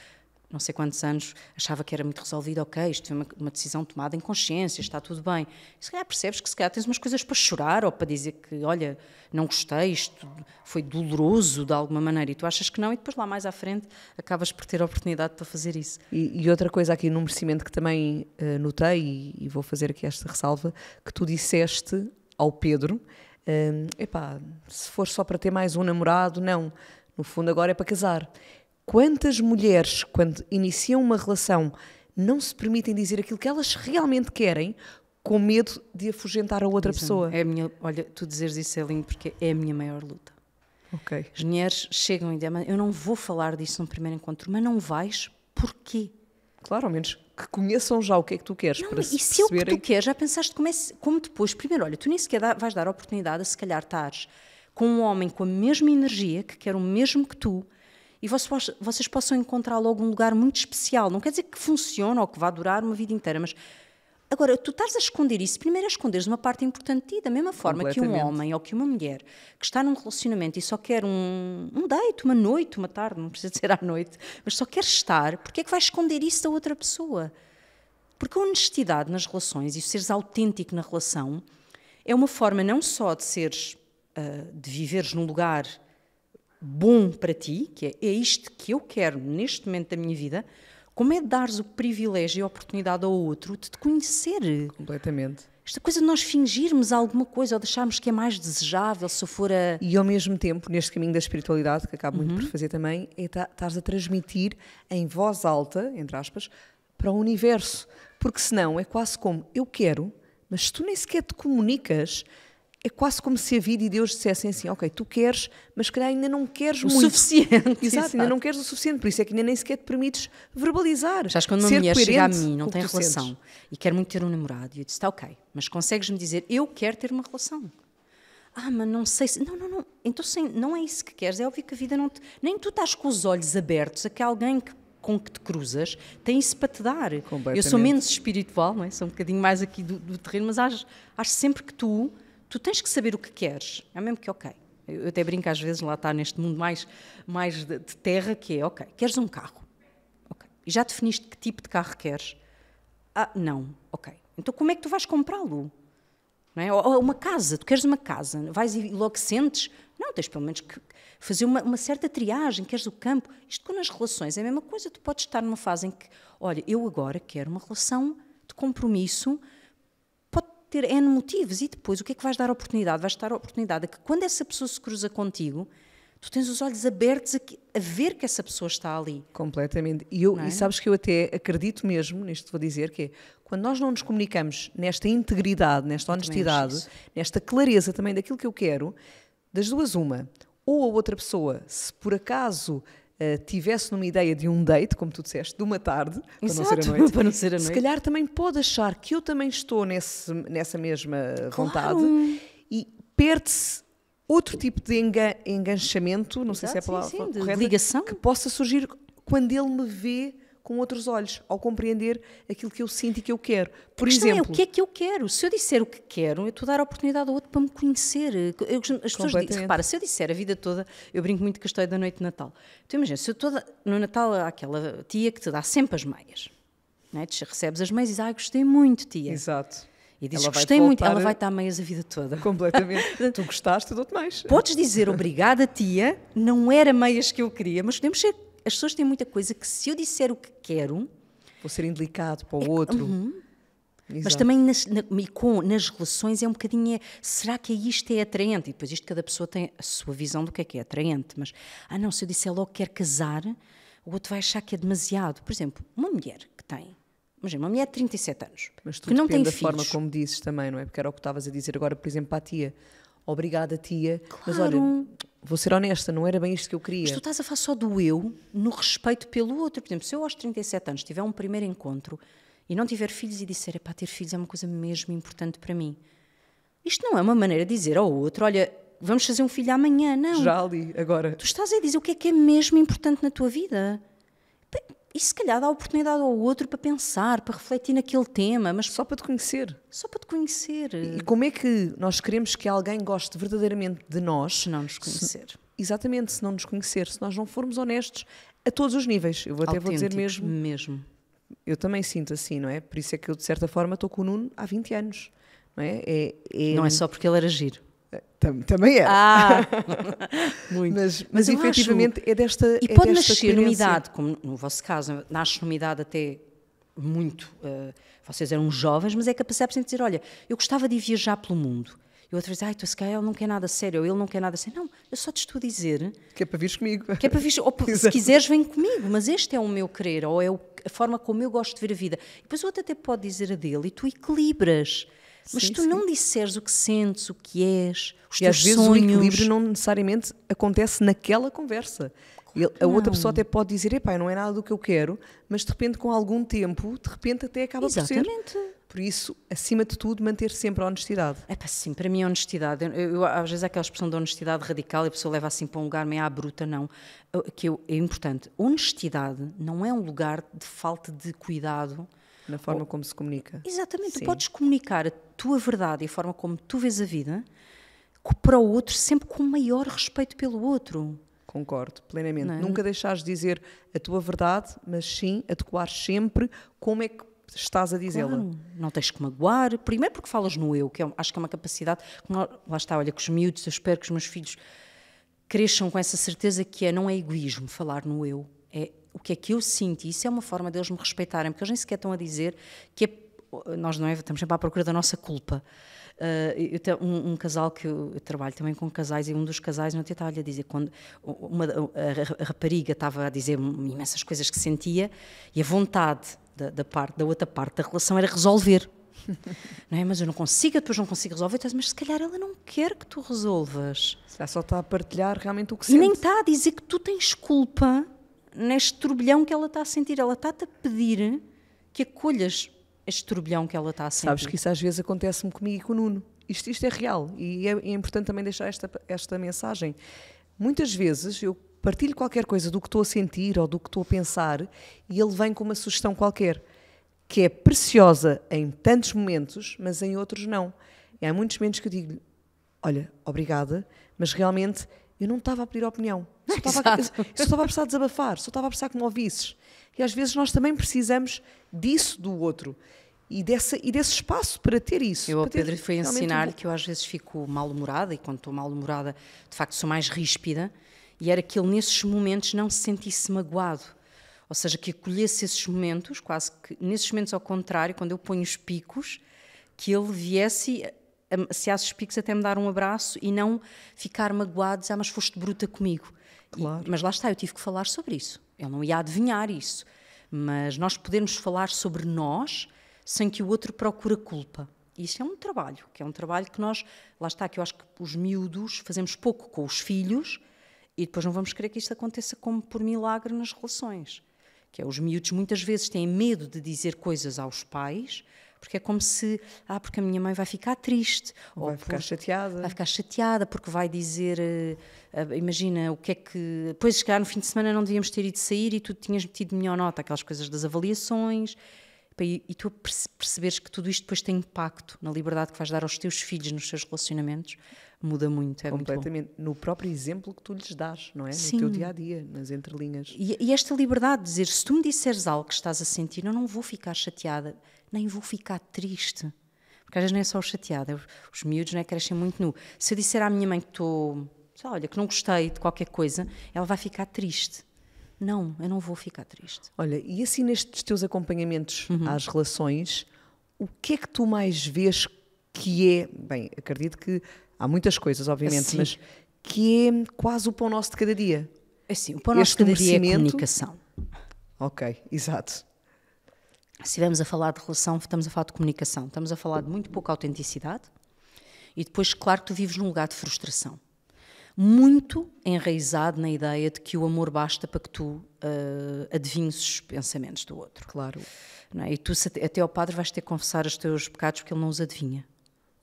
Speaker 2: não sei quantos anos, achava que era muito resolvido, ok, isto foi uma, uma decisão tomada em consciência, está tudo bem. E se calhar percebes que se calhar tens umas coisas para chorar ou para dizer que, olha, não gostei, isto foi doloroso de alguma maneira, e tu achas que não, e depois lá mais à frente acabas por ter a oportunidade para fazer isso.
Speaker 1: E, e outra coisa aqui no merecimento que também uh, notei, e, e, vou fazer aqui esta ressalva, que tu disseste ao Pedro, um, eh, epá, se for só para ter mais um namorado, não. No fundo, agora é para casar. Quantas mulheres, quando iniciam uma relação, não se permitem dizer aquilo que elas realmente querem
Speaker 2: com medo de afugentar a outra pessoa? É a minha, olha, tu dizeres isso é lindo porque é a minha maior luta. Ok. As mulheres chegam e dizem: Eu não vou falar disso no primeiro encontro, mas não vais, porquê? Claro, ao menos que conheçam já o que é que tu queres. Não, para e se, se é o que tu queres, já pensaste como, é, como depois? Primeiro, olha, tu nem sequer vais dar a oportunidade a se calhar estares com um homem com a mesma energia, que quer o mesmo que tu, e vocês, possam encontrar logo um lugar muito especial. Não quer dizer que funcione ou que vá durar uma vida inteira, mas Agora, tu estás a esconder isso, primeiro a esconderes uma parte importante de ti, da mesma forma que um homem ou que uma mulher que está num relacionamento e só quer um, um date, uma noite, uma tarde, não precisa ser à noite, mas só quer estar, porque é que vai esconder isso da outra pessoa? Porque a honestidade nas relações e o seres autêntico na relação é uma forma não só de seres, uh, de viveres num lugar bom para ti, que é, é isto que eu quero neste momento da minha vida, como é dares o privilégio e a oportunidade ao outro de te conhecer. Completamente. Esta coisa de nós fingirmos alguma coisa ou deixarmos que é mais desejável se for
Speaker 1: a. E ao mesmo tempo, neste caminho da espiritualidade, que acabo uhum. muito por uhum. fazer também, é estás a transmitir em voz alta, entre aspas, para o universo. Porque senão é quase como eu quero, mas tu nem sequer te comunicas é quase como se a vida e Deus dissessem assim: Ok, tu queres, mas que ainda não queres o muito. O suficiente. Exato, ainda não queres o suficiente, por isso é que ainda nem
Speaker 2: sequer te permites verbalizar. Já quando uma mulher chega a mim, não tem relação, sentes. e quer muito ter um namorado, e eu disse: Está ok, mas consegues-me dizer, eu quero ter uma relação. Ah, mas não sei se. Não, não, não. Então, sim, não é isso que queres. É óbvio que a vida não te. Nem tu estás com os olhos abertos a que alguém que com que te cruzas tem isso para te dar. Eu sou menos espiritual, não é? sou um bocadinho mais aqui do, do terreno, mas acho, acho sempre que tu tu tens que saber o que queres. É mesmo que, ok. Eu até brinco às vezes, lá está neste mundo mais, mais de, de terra, que é, ok, queres um carro. E já definiste que tipo de carro queres? Ah, não. Ok. Então como é que tu vais comprá-lo? Não é? Ou uma casa, tu queres uma casa, vais e logo sentes? Não, tens pelo menos que fazer uma, uma, certa triagem, queres o campo. Isto com as relações é a mesma coisa, tu podes estar numa fase em que, olha, eu agora quero uma relação de compromisso ter N motivos. E depois, o que é que vais dar a oportunidade? Vais dar a oportunidade a que quando essa pessoa se cruza contigo, tu tens os olhos abertos a, que, a, ver que essa pessoa está ali.
Speaker 1: Completamente. E, eu, é? e sabes que eu até acredito mesmo nisto que vou dizer, que é, quando nós não nos comunicamos nesta integridade, nesta honestidade, nesta clareza também daquilo que eu quero, das duas uma, ou a outra pessoa, se por acaso eh, tivesse numa ideia de um date, como tu disseste, de uma tarde, para não ser noite, para não ser noite, se calhar também pode achar que eu também estou nesse, nessa mesma claro. vontade e perde-se outro tipo de engan enganchamento, não Exato, sei se é a palavra sim, sim, correta, ligação. que possa surgir quando ele me vê com outros olhos, ao compreender aquilo que eu sinto e que eu quero. Por a exemplo. É, o que
Speaker 2: é que eu quero? Se eu disser o que quero, eu estou a dar a oportunidade ao outro para me conhecer. Eu, as pessoas dizem, repara, se eu disser a vida toda, eu brinco muito que estou da noite de Natal. Tu então, imagina, se eu estou no Natal, há aquela tia que te dá sempre as meias. Né? Tu recebes as meias e dizes, ah, gostei muito, tia. Exato. E diz, ela gostei muito, ela vai estar meias a vida toda. Completamente. tu gostaste, eu dou-te mais. Podes dizer, obrigada, tia, não era meias que eu queria, mas podemos ser as pessoas têm muita coisa que se eu disser o que quero. Vou ser indelicado para o é, outro. Uhum. Exato. Mas também nas, na, com, nas relações é um bocadinho. É, será que isto é atraente? E depois isto cada pessoa tem a sua visão do que é que é atraente. Mas, ah não, se eu disser logo que quer casar, o outro vai achar que é demasiado. Por exemplo, uma mulher que tem. Imagina, uma mulher de 37 anos. Mas tudo que não tem da filhos. forma
Speaker 1: como dizes também, não é? Porque era o que estavas a dizer agora, por exemplo, para a tia. Obrigada, tia. Claro. Mas olha, vou
Speaker 2: ser honesta, não era bem isto que eu queria. Mas tu estás a falar só do eu no respeito pelo outro. Por exemplo, se eu aos 37 anos tiver um primeiro encontro e não tiver filhos e disser, pá, ter filhos é uma coisa mesmo importante para mim. Isto não é uma maneira de dizer ao outro, olha, vamos fazer um filho amanhã, não. Já ali, agora. Tu estás a dizer o que é que é mesmo importante na tua vida e se calhar dá oportunidade ao outro para pensar, para refletir naquele tema, mas só para te conhecer.
Speaker 1: Só para te conhecer. E como é que nós queremos que alguém goste verdadeiramente de nós? Se não nos conhecer. Se, exatamente, se não nos conhecer, se nós não formos honestos a todos os níveis. Eu vou até vou dizer mesmo. Mesmo. Eu também sinto assim, não é? Por isso é que eu de certa forma estou com o Nuno há 20 anos. Não é? É, é... Não é só porque ele era giro. Tam, também era. Ah,
Speaker 2: muito. Mas, mas, mas efetivamente acho, é desta. E é pode desta nascer coerência. numa idade, como no vosso caso, nasce numa idade até muito. Uh, vocês eram jovens, mas é que a percepção de dizer: olha, eu gostava de viajar pelo mundo. E outra vez, ai, tu se ele não quer nada sério, ou ele não quer nada sério. Não, eu só te estou a dizer. Que é para vir comigo. Que é para vir, ou se quiseres, vem comigo, mas este é o meu querer, ou é a forma como eu gosto de ver a vida. E depois o outro até pode dizer a dele, e tu equilibras. Mas sim, tu sim. não disseres o que sentes, o que és, os e teus sonhos... E às vezes sonhos... o equilíbrio não
Speaker 1: necessariamente acontece naquela conversa. Ele, a outra pessoa até pode dizer, epá, não é nada do que eu quero, mas de repente com algum tempo, de repente até
Speaker 2: acaba Exatamente. por ser... Por isso, acima de tudo, manter sempre a honestidade. É para sim, para mim a honestidade, eu, eu, às vezes há aquela expressão de honestidade radical e a pessoa leva assim para um lugar meio à bruta, não. Que eu, é importante. Honestidade não é um lugar de falta de cuidado, na forma ou, como se comunica. Exatamente, Sim. tu podes comunicar a tua verdade e a forma como tu vês a vida para o outro sempre com o maior respeito pelo outro. Concordo, plenamente. É? Nunca deixares de dizer a tua verdade, mas sim adequar sempre como é que estás a dizê-la. Claro, não tens que magoar. Primeiro porque falas no eu, que é, acho que é uma capacidade. lá está, olha, com os miúdos, eu espero que os meus filhos cresçam com essa certeza que é, não é egoísmo falar no eu, o que é que eu sinto. Isso é uma forma deles me respeitarem, porque eles nem sequer estão a dizer que é, nós não é, estamos sempre à procura da nossa culpa. Uh, eu, um, um, casal que eu, trabalho também com casais e um dos casais não estava a dizer quando uma, a, a, rapariga estava a dizer imensas coisas que sentia e a vontade da, da parte da outra parte da relação era resolver não é? Mas eu não consigo, depois não consigo resolver. Mas se calhar ela não quer que tu resolvas. Se ela só está a partilhar realmente o que sente. E nem está a dizer que tu tens culpa neste turbilhão que ela está a sentir. Ela está-te a pedir que acolhas este turbilhão que ela está a sentir. Sabes que isso
Speaker 1: às vezes acontece-me comigo e com o Nuno. Isto, isto é real e é, é importante também deixar esta, esta mensagem. Muitas vezes eu partilho qualquer coisa do que estou a sentir ou do que estou a pensar e ele vem com uma sugestão qualquer, que é preciosa em tantos momentos, mas em outros não. E há muitos momentos que eu digo olha, obrigada, mas realmente eu não estava a pedir opinião. Só estava, a, eu só estava a precisar desabafar, só estava a precisar que me ouvisses. E às vezes nós também precisamos disso do outro e, dessa, e desse espaço
Speaker 2: para ter isso. Eu ao Pedro fui ensinar um que eu às vezes fico mal-humorada e quando estou mal-humorada de facto sou mais ríspida e era que ele nesses momentos não se sentisse magoado. Ou seja, que acolhesse esses momentos, quase que nesses momentos ao contrário, quando eu ponho os picos, que ele viesse se há suspicos até me dar um abraço e não ficar magoado, dizer, ah, mas foste bruta comigo. Claro. E, mas lá está, eu tive que falar sobre isso. Eu não ia adivinhar isso. Mas nós podemos falar sobre nós sem que o outro procure culpa. Isso é um trabalho, que é um trabalho que nós, lá está, que eu acho que os miúdos fazemos pouco com os filhos e depois não vamos querer que isto aconteça como por milagre nas relações. Que é, os miúdos muitas vezes têm medo de dizer coisas aos pais, porque é como se, ah, porque a minha mãe vai ficar triste, ou vai ficar por, chateada. Vai ficar chateada porque vai dizer, uh, uh, imagina, o que é que. depois de chegar no fim de semana não devíamos ter ido sair e tu tinhas metido melhor nota, aquelas coisas das avaliações. E, e tu perceberes que tudo isto depois tem impacto na liberdade que vais dar aos teus filhos nos seus relacionamentos, muda muito. É Completamente. Muito no próprio exemplo que tu lhes dás, não é? Sim. No teu dia a dia, nas entrelinhas. E, e, esta liberdade de dizer: se tu me disseres algo que estás a sentir, eu não vou ficar chateada nem vou ficar triste. Porque às vezes não é só chateada, é os miúdos né, crescem muito nu. Se eu disser à minha mãe que estou, olha, que não gostei de qualquer coisa, ela vai ficar triste. Não, eu não vou ficar triste. Olha, e assim nestes teus acompanhamentos uhum. às relações, o que é que tu mais
Speaker 1: vês que é, bem, acredito que há muitas coisas, obviamente, assim, mas que é quase o pão nosso de cada dia. Assim, o pão nosso de cada dia é a comunicação.
Speaker 2: Ok, exato se estivermos a falar de relação, estamos a falar de comunicação, estamos a falar de muito pouca autenticidade e depois, claro, que tu vives num lugar de frustração. Muito enraizado na ideia de que o amor basta para que tu uh, adivinhes os pensamentos do outro. Claro. É? E tu, até ao padre, vais ter que confessar os teus pecados porque ele não os adivinha.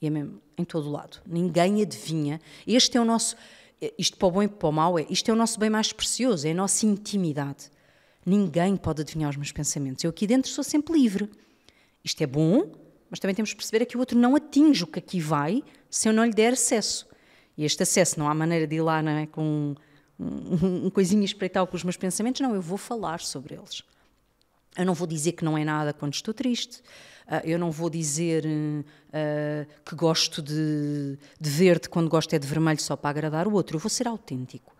Speaker 2: E é mesmo em todo lado. Ninguém adivinha. Este é o nosso. Eh, isto para o bom e para o mau é. Isto é o nosso bem mais precioso, é a nossa intimidade. Ninguém pode adivinhar os meus pensamentos. Eu aqui dentro sou sempre livre. Isto é bom, mas também temos de perceber é que o outro não atinge o que aqui vai se eu não lhe der acesso. E este acesso não há maneira de ir lá é? com um, um, um coisinho espreitar com os meus pensamentos. Não, eu vou falar sobre eles. Eu não vou dizer que não é nada quando estou triste. Ah, eu não vou dizer uh, que gosto de, de verde quando gosto é de vermelho só para agradar o outro. Eu vou ser autêntico.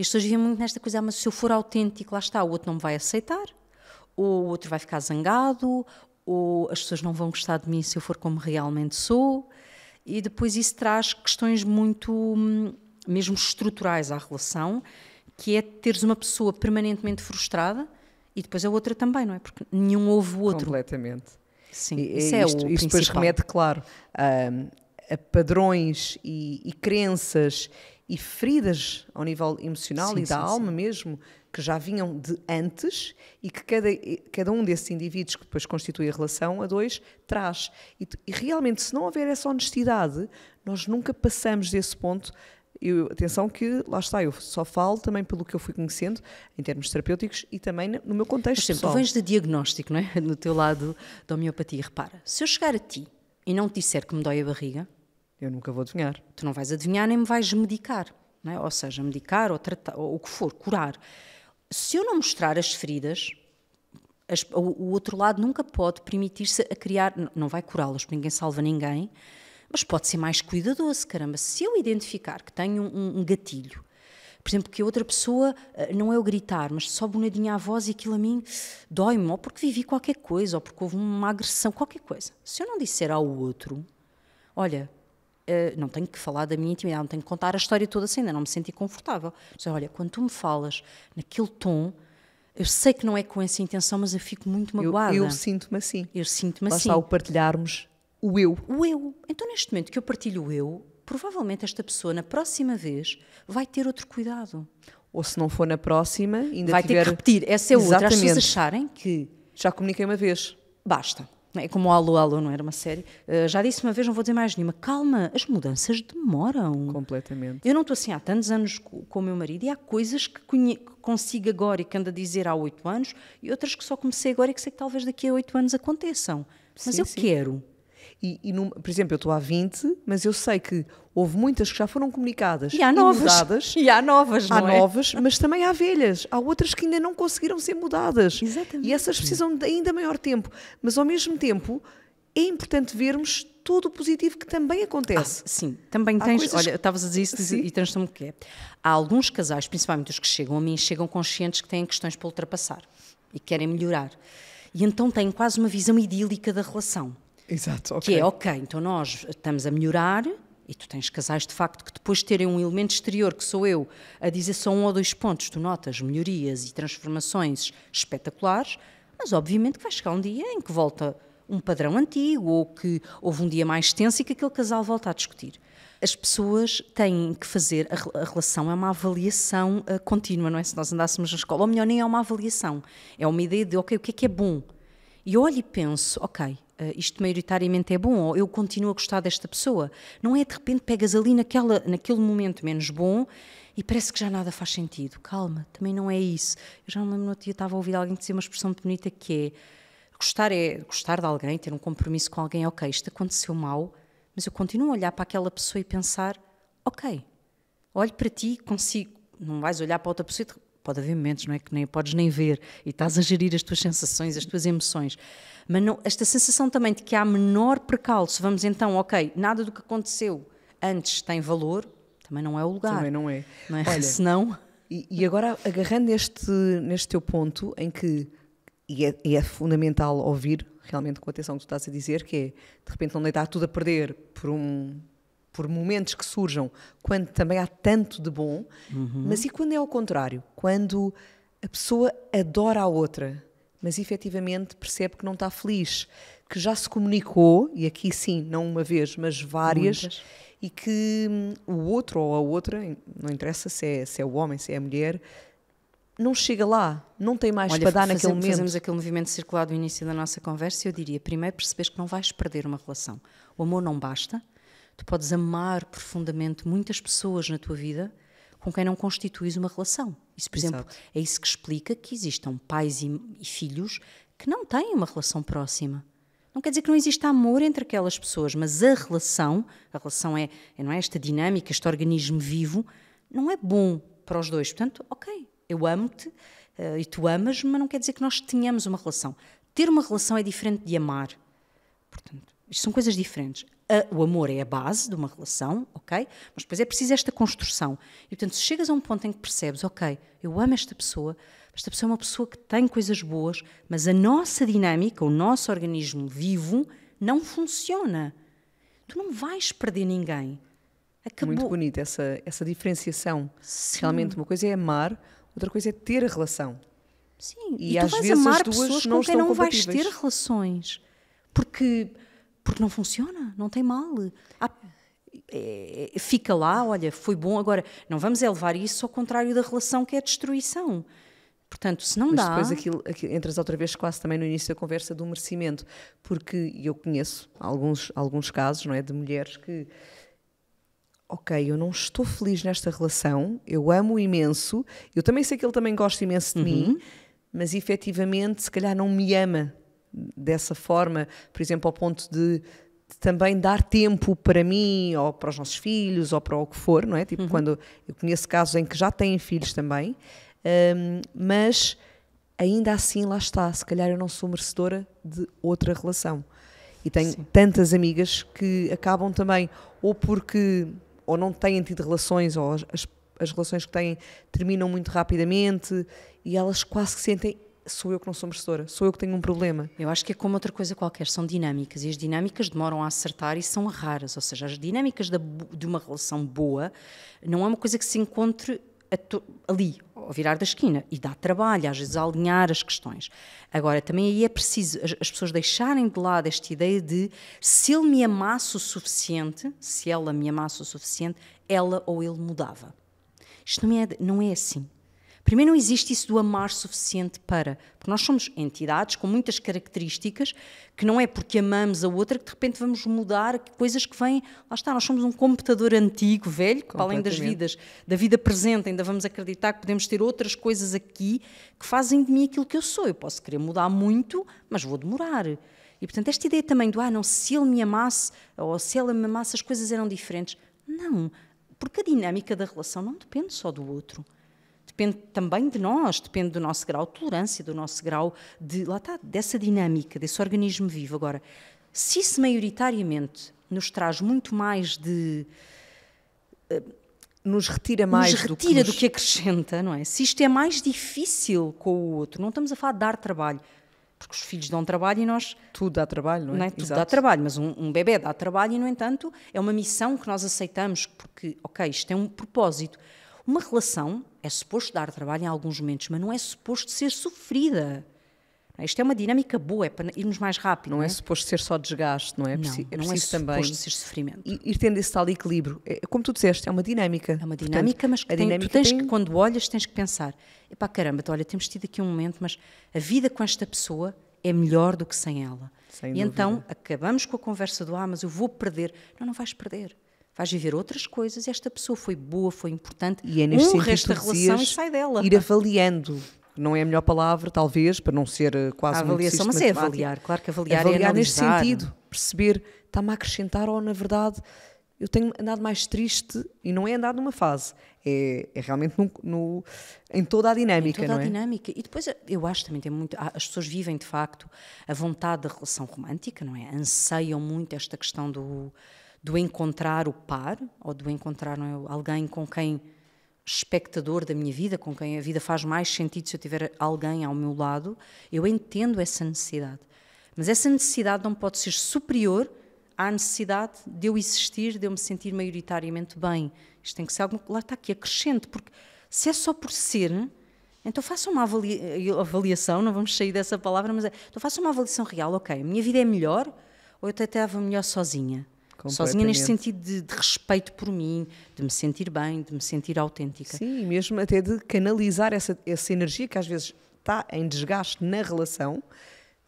Speaker 2: E as pessoas vivem muito nesta coisa, ah, mas se eu for autêntico, lá está, o outro não me vai aceitar, ou o outro vai ficar zangado, ou as pessoas não vão gostar de mim se eu for como realmente sou. E depois isso traz questões muito, hum, mesmo estruturais à relação, que é teres uma pessoa permanentemente frustrada e depois a outra também, não é? Porque
Speaker 1: nenhum ouve o outro. Completamente. Sim, e, isso é isto, o isto depois remete, claro, a, a padrões e, e crenças e feridas ao nível emocional sim, e da sim, alma sim. mesmo, que já vinham de antes e que cada, cada um desses indivíduos que depois constitui a relação a dois traz. E, e realmente, se não houver essa honestidade, nós nunca passamos desse ponto. Eu, atenção que, lá está, eu só falo também pelo que eu fui conhecendo, em termos terapêuticos e também no meu contexto Mas sempre, pessoal. Tu vens de
Speaker 2: diagnóstico, não é? No teu lado da homeopatia. Repara, se eu chegar a ti e não te disser que me dói a barriga, eu nunca vou adivinhar. Tu não vais adivinhar nem me vais medicar, é? ou seja, medicar ou, tratar, ou, o que for, curar. Se eu não mostrar as feridas, as, o, o, outro lado nunca pode permitir-se a criar, não, vai curá-las, porque ninguém salva ninguém, mas pode ser mais cuidadoso, caramba. Se eu identificar que tenho um, um gatilho, por exemplo, que a outra pessoa eh, não é o gritar, mas só um nadinho à voz e aquilo a mim dói-me, ou porque vivi qualquer coisa, ou porque houve uma agressão, qualquer coisa. Se eu não disser ao outro, olha, eh, não tenho que falar da minha intimidade, não tenho que contar a história toda assim, ainda não me senti confortável. Dizer, olha, quando tu me falas naquele tom, eu sei que não é com essa intenção, mas eu fico muito magoada. Eu, eu sinto-me assim. Eu sinto-me assim. Lá ao partilharmos o eu. O eu. Então, neste momento que eu partilho o eu, provavelmente esta pessoa, na próxima vez, vai ter outro cuidado. Ou
Speaker 1: se não for na próxima, ainda vai tiver... ter que repetir. Essa é Exatamente. outra. As pessoas
Speaker 2: acharem que... Já comuniquei uma vez. Basta é como o Alô Alô, não era uma série. Uh, já disse uma vez, não vou dizer mais nenhuma. Calma, as mudanças demoram. Completamente. Eu não estou assim há tantos anos com, o meu marido e há coisas que, conhe, que consigo agora e que ando a dizer há oito anos e outras que só comecei agora e que sei que talvez daqui a oito anos aconteçam. Mas sim, eu sim. quero. E,
Speaker 1: e por exemplo, eu estou há 20, mas eu sei que houve muitas que já foram comunicadas e há novas. E mudadas. E há novas, não Há é? novas, mas também há velhas. Há outras que ainda não conseguiram ser mudadas. Exatamente. E essas precisam de ainda maior tempo. Mas, ao mesmo tempo, é importante vermos
Speaker 2: todo o positivo que também acontece. Ah, sim, também há tens. Coisas... Olha, estavas a dizer isso sim. e tens-me o que Há alguns casais, principalmente os que chegam a mim, chegam conscientes que têm questões para ultrapassar e querem melhorar. E então têm quase uma visão idílica da relação. Exato, okay. Que é, ok, então nós estamos a melhorar, e tu tens casais de facto que depois de terem um elemento exterior, que sou eu, a dizer só um ou dois pontos, tu notas melhorias e transformações espetaculares, mas obviamente que vai chegar um dia em que volta um padrão antigo ou que houve um dia mais tenso e que aquele casal volta a discutir. As pessoas têm que fazer, a, relação é uma avaliação eh, contínua, não é? Se nós andássemos na escola, ou melhor, nem é uma avaliação, é uma ideia de, ok, o que é que é bom? E eu olho e penso, ok, ah, isto maioritariamente é bom, ou eu continuo a gostar desta pessoa. Não é de repente pegas ali naquela, naquele momento menos bom e parece que já nada faz sentido. Calma, também não é isso. Eu já me lembro no outro dia estava a ouvir alguém dizer uma expressão muito bonita que é gostar é gostar de alguém, ter um compromisso com alguém, ok, isto aconteceu mal, mas eu continuo a olhar para aquela pessoa e pensar, ok, olho para ti, consigo, não vais olhar para outra pessoa e pode haver momentos não é que nem podes nem ver e estás a gerir as tuas sensações, as tuas emoções. Mas não, esta sensação também de que há menor percalço, vamos então, ok, nada do que aconteceu antes tem valor, também não é o lugar. Também não é. Não é? Olha, Senão...
Speaker 1: E, e, agora agarrando neste, neste teu ponto em que, e é, e é fundamental ouvir realmente com atenção o que tu estás a dizer, que é de repente não deitar tudo a perder por um por momentos que surjam, quando também há tanto de bom, uhum. mas e quando é ao contrário? Quando a pessoa adora a outra, mas efetivamente percebe que não está feliz, que já se comunicou, e aqui sim, não uma vez, mas várias, Muitas. e que hum, o outro ou a outra, não
Speaker 2: interessa se é, se é o homem, se é a mulher, não chega lá,
Speaker 1: não tem mais Olha, para dar fazemos, naquele momento. Fazemos
Speaker 2: aquele movimento circular do início da nossa conversa eu diria: primeiro, percebes que não vais perder uma relação. O amor não basta, Tu podes amar profundamente muitas pessoas na tua vida com quem não constituís uma relação. Isso, por Exato. exemplo, é isso que explica que existam pais e, e filhos que não têm uma relação próxima. Não quer dizer que não exista amor entre aquelas pessoas, mas a relação, a relação é, é não é esta dinâmica, este organismo vivo, não é bom para os dois. Portanto, ok, eu amo-te uh, e tu amas mas não quer dizer que nós tenhamos uma relação. Ter uma relação é diferente de amar. Portanto, isto são coisas diferentes o amor é a base de uma relação, ok? Mas depois é preciso esta construção. E portanto, se chegas a um ponto em que percebes, ok, eu amo esta pessoa, esta pessoa é uma pessoa que tem coisas boas, mas a nossa dinâmica, o nosso organismo vivo, não funciona. Tu não vais perder ninguém. É Acabou. Muito bonita essa, essa diferenciação.
Speaker 1: Sim. Realmente, uma coisa é amar, outra coisa é ter a relação.
Speaker 2: Sim, e, e tu às vais vezes amar pessoas não com quem não vais ter relações. Porque porque não funciona, não tem mal. Há, ah, é, é, fica lá, olha, foi bom, agora não vamos elevar é isso ao contrário da relação que é a destruição. Portanto, se não Mas dá. Depois aquilo, aquilo,
Speaker 1: entras outra vez quase também no início da conversa do merecimento, porque eu conheço alguns, alguns casos não é, de mulheres que ok, eu não estou feliz nesta relação, eu amo imenso, eu também sei que ele também gosta imenso de uhum. mim, mas efetivamente se calhar não me ama dessa forma, por exemplo, ao ponto de também dar tempo para mim ou para os nossos filhos ou para o que for, não é? Tipo, uhum. quando eu conheço casos em que já têm filhos também, um, mas ainda assim lá está, se calhar eu não sou merecedora de outra relação. E tenho Sim. tantas amigas que acabam também, ou porque ou não têm tido relações, ou as, as relações que têm terminam muito rapidamente, e elas quase que sentem sou eu que não sou
Speaker 2: merecedora, sou eu que tenho um problema. Eu acho que é como outra coisa qualquer, são dinâmicas e as dinâmicas demoram a acertar e são raras, ou seja, as dinâmicas da, de uma relação boa não é uma coisa que se encontre to, ali, ao virar da esquina, e dá trabalho, às vezes, a alinhar as questões. Agora, também aí é preciso as, as pessoas deixarem de lado esta ideia de se ele me amasse o suficiente, se ela me amasse o suficiente, ela ou ele mudava. Isto não é, não é assim. Primeiro, não existe isso do amar suficiente para. Porque nós somos entidades com muitas características que não é porque amamos a outra que de repente vamos mudar coisas que vêm. Lá está, nós somos um computador antigo, velho, que para além das vidas, da vida presente, ainda vamos acreditar que podemos ter outras coisas aqui que fazem de mim aquilo que eu sou. Eu posso querer mudar muito, mas vou demorar. E portanto, esta ideia também do, ah, não, se ele me amasse ou se ela me amasse, as coisas eram diferentes. Não, porque a dinâmica da relação não depende só do outro depende também de nós, depende do nosso grau de tolerância, do nosso grau de. lá está, dessa dinâmica, desse organismo vivo. Agora, se isso maioritariamente nos traz muito mais de. Eh, nos retira mais nos retira do, que nos... do que acrescenta, não é? Se isto é mais difícil com o outro, não estamos a falar de dar trabalho, porque os filhos dão trabalho e nós. Tudo dá trabalho, não é? Não é? Tudo Exato. dá trabalho, mas um, um bebê dá trabalho e, no entanto, é uma missão que nós aceitamos, porque, ok, isto tem é um propósito. Uma relação é suposto dar trabalho em alguns momentos, mas não é suposto ser sofrida. É? Isto é uma dinâmica boa, é para irmos mais rápido. Não, é não é? é? suposto ser só desgaste, não é? é não, é não é suposto ser sofrimento. Ir tendo esse tal equilíbrio. É, como tu disseste, é uma dinâmica. É uma dinâmica, Portanto, mas que, tem, dinâmica tu tens tem... que, quando olhas, tens que pensar: epá, caramba, olha, temos tido aqui um momento, mas a vida com esta pessoa é melhor do que sem ela. Sem e então, dúvida. então acabamos com a conversa do ah, mas eu vou perder. Não, não vais perder vais viver outras coisas. Esta pessoa foi boa, foi importante, e é neste honra esta relação e sai dela. Ir
Speaker 1: avaliando. Não é a melhor palavra, talvez, para não ser eh, quase a avaliação, mas é avaliar. Claro que avaliar, avaliar é avaliar neste sentido, perceber está-me a acrescentar ou, na verdade, eu tenho andado mais triste e não é andado numa fase, é, é realmente no, no, em toda a dinâmica. Em toda a é?
Speaker 2: dinâmica. E depois eu acho também tem muito. As pessoas vivem de facto a vontade da relação romântica, não é? Anseiam muito esta questão do do encontrar o par ou do encontrar é, alguém com quem espectador da minha vida, com quem a vida faz mais sentido se eu tiver alguém ao meu lado, eu entendo essa necessidade. Mas essa necessidade não pode ser superior à necessidade de eu existir, de eu me sentir maioritariamente bem. Isto tem que ser algo, lá está, aqui acrescente, porque se é só por ser, então faça uma avaliação, não vamos sair dessa palavra, mas é, então faça uma avaliação real, ok, a minha vida é melhor ou eu até estava melhor sozinha? Sozinha neste sentido de, de, respeito por mim, de me sentir bem, de me sentir autêntica.
Speaker 1: Sim, mesmo até de canalizar essa, essa energia que às vezes está em desgaste na
Speaker 2: relação.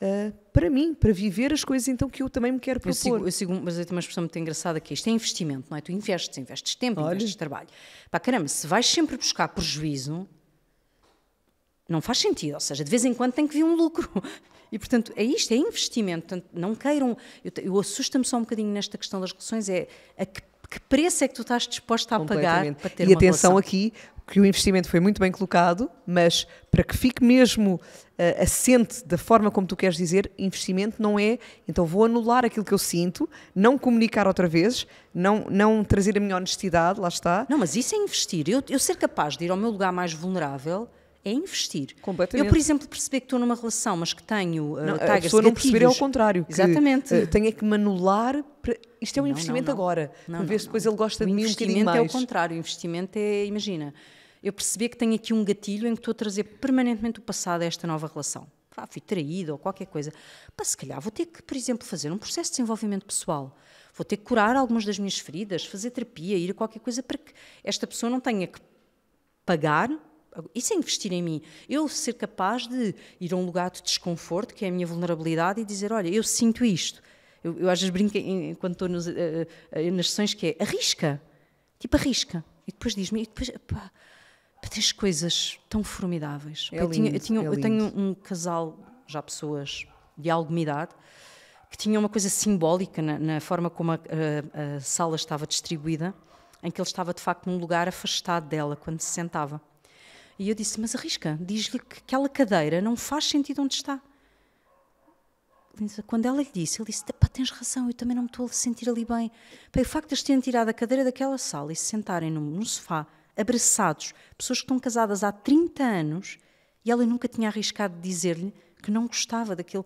Speaker 2: Uh, para mim, para viver as coisas então que eu também me quero propor. Eu sigo, eu sigo mas eu tenho uma expressão muito engraçada que é isto é investimento, não é? Tu investes, investes tempo, Olha. investes trabalho. Pá, caramba, se vais sempre buscar prejuízo, não faz sentido. Ou seja, de vez em quando tem que vir um lucro. E, portanto, é isto, é investimento. Portanto, não queiram. Eu, eu assusto-me só um bocadinho nesta questão das relações, é a que, que preço é que tu estás disposta a pagar para ter e uma atenção relação.
Speaker 1: aqui, que o investimento foi muito bem colocado, mas para que fique mesmo uh, assente da forma como tu queres dizer, investimento não é, então vou anular aquilo que eu sinto, não comunicar outra vez, não, não trazer a minha honestidade, lá está. Não, mas isso é investir. Eu, eu ser
Speaker 2: capaz de ir ao meu lugar mais vulnerável é investir. Completamente. Eu, por exemplo, perceber que estou numa relação, mas que tenho uh, não, A pessoa não perceber é ao contrário. Exatamente. Que, uh, tenho é que manular... Isto é um não, investimento não, agora. Não, vez depois ele gosta o de mim um bocadinho mais. investimento é o contrário. O investimento é, imagina, eu perceber que tenho aqui um gatilho em que estou a trazer permanentemente o passado a esta nova relação. Ah, fui traída ou qualquer coisa. Pá, se calhar vou ter que, por exemplo, fazer um processo de desenvolvimento pessoal. Vou ter que curar algumas das minhas feridas, fazer terapia, ir a qualquer coisa para que esta pessoa não tenha que pagar isso é investir em mim. Eu ser capaz de ir a um lugar de desconforto, que é a minha vulnerabilidade, e dizer: olha, eu sinto isto. Eu, eu às vezes brinco enquanto estou nos, uh, uh, nas sessões que é arrisca. Tipo, arrisca. E depois diz-me, e depois, pá, tens coisas tão formidáveis. É eu, lindo, tinha, eu, tinha, é eu tenho um casal, já pessoas de alguma idade, que tinha uma coisa simbólica na, na forma como a, a, a sala estava distribuída, em que ele estava de facto num lugar afastado dela quando se sentava. E eu disse: Mas arrisca, diz-lhe que aquela cadeira não faz sentido onde está. Quando ela lhe disse, ele disse: Pá, tens razão, eu também não me estou a sentir ali bem. Pá, o facto de eles terem tirado a cadeira daquela sala e se sentarem num, sofá, abraçados, pessoas que estão casadas há 30 anos, e ela nunca tinha arriscado dizer-lhe que não gostava daquele,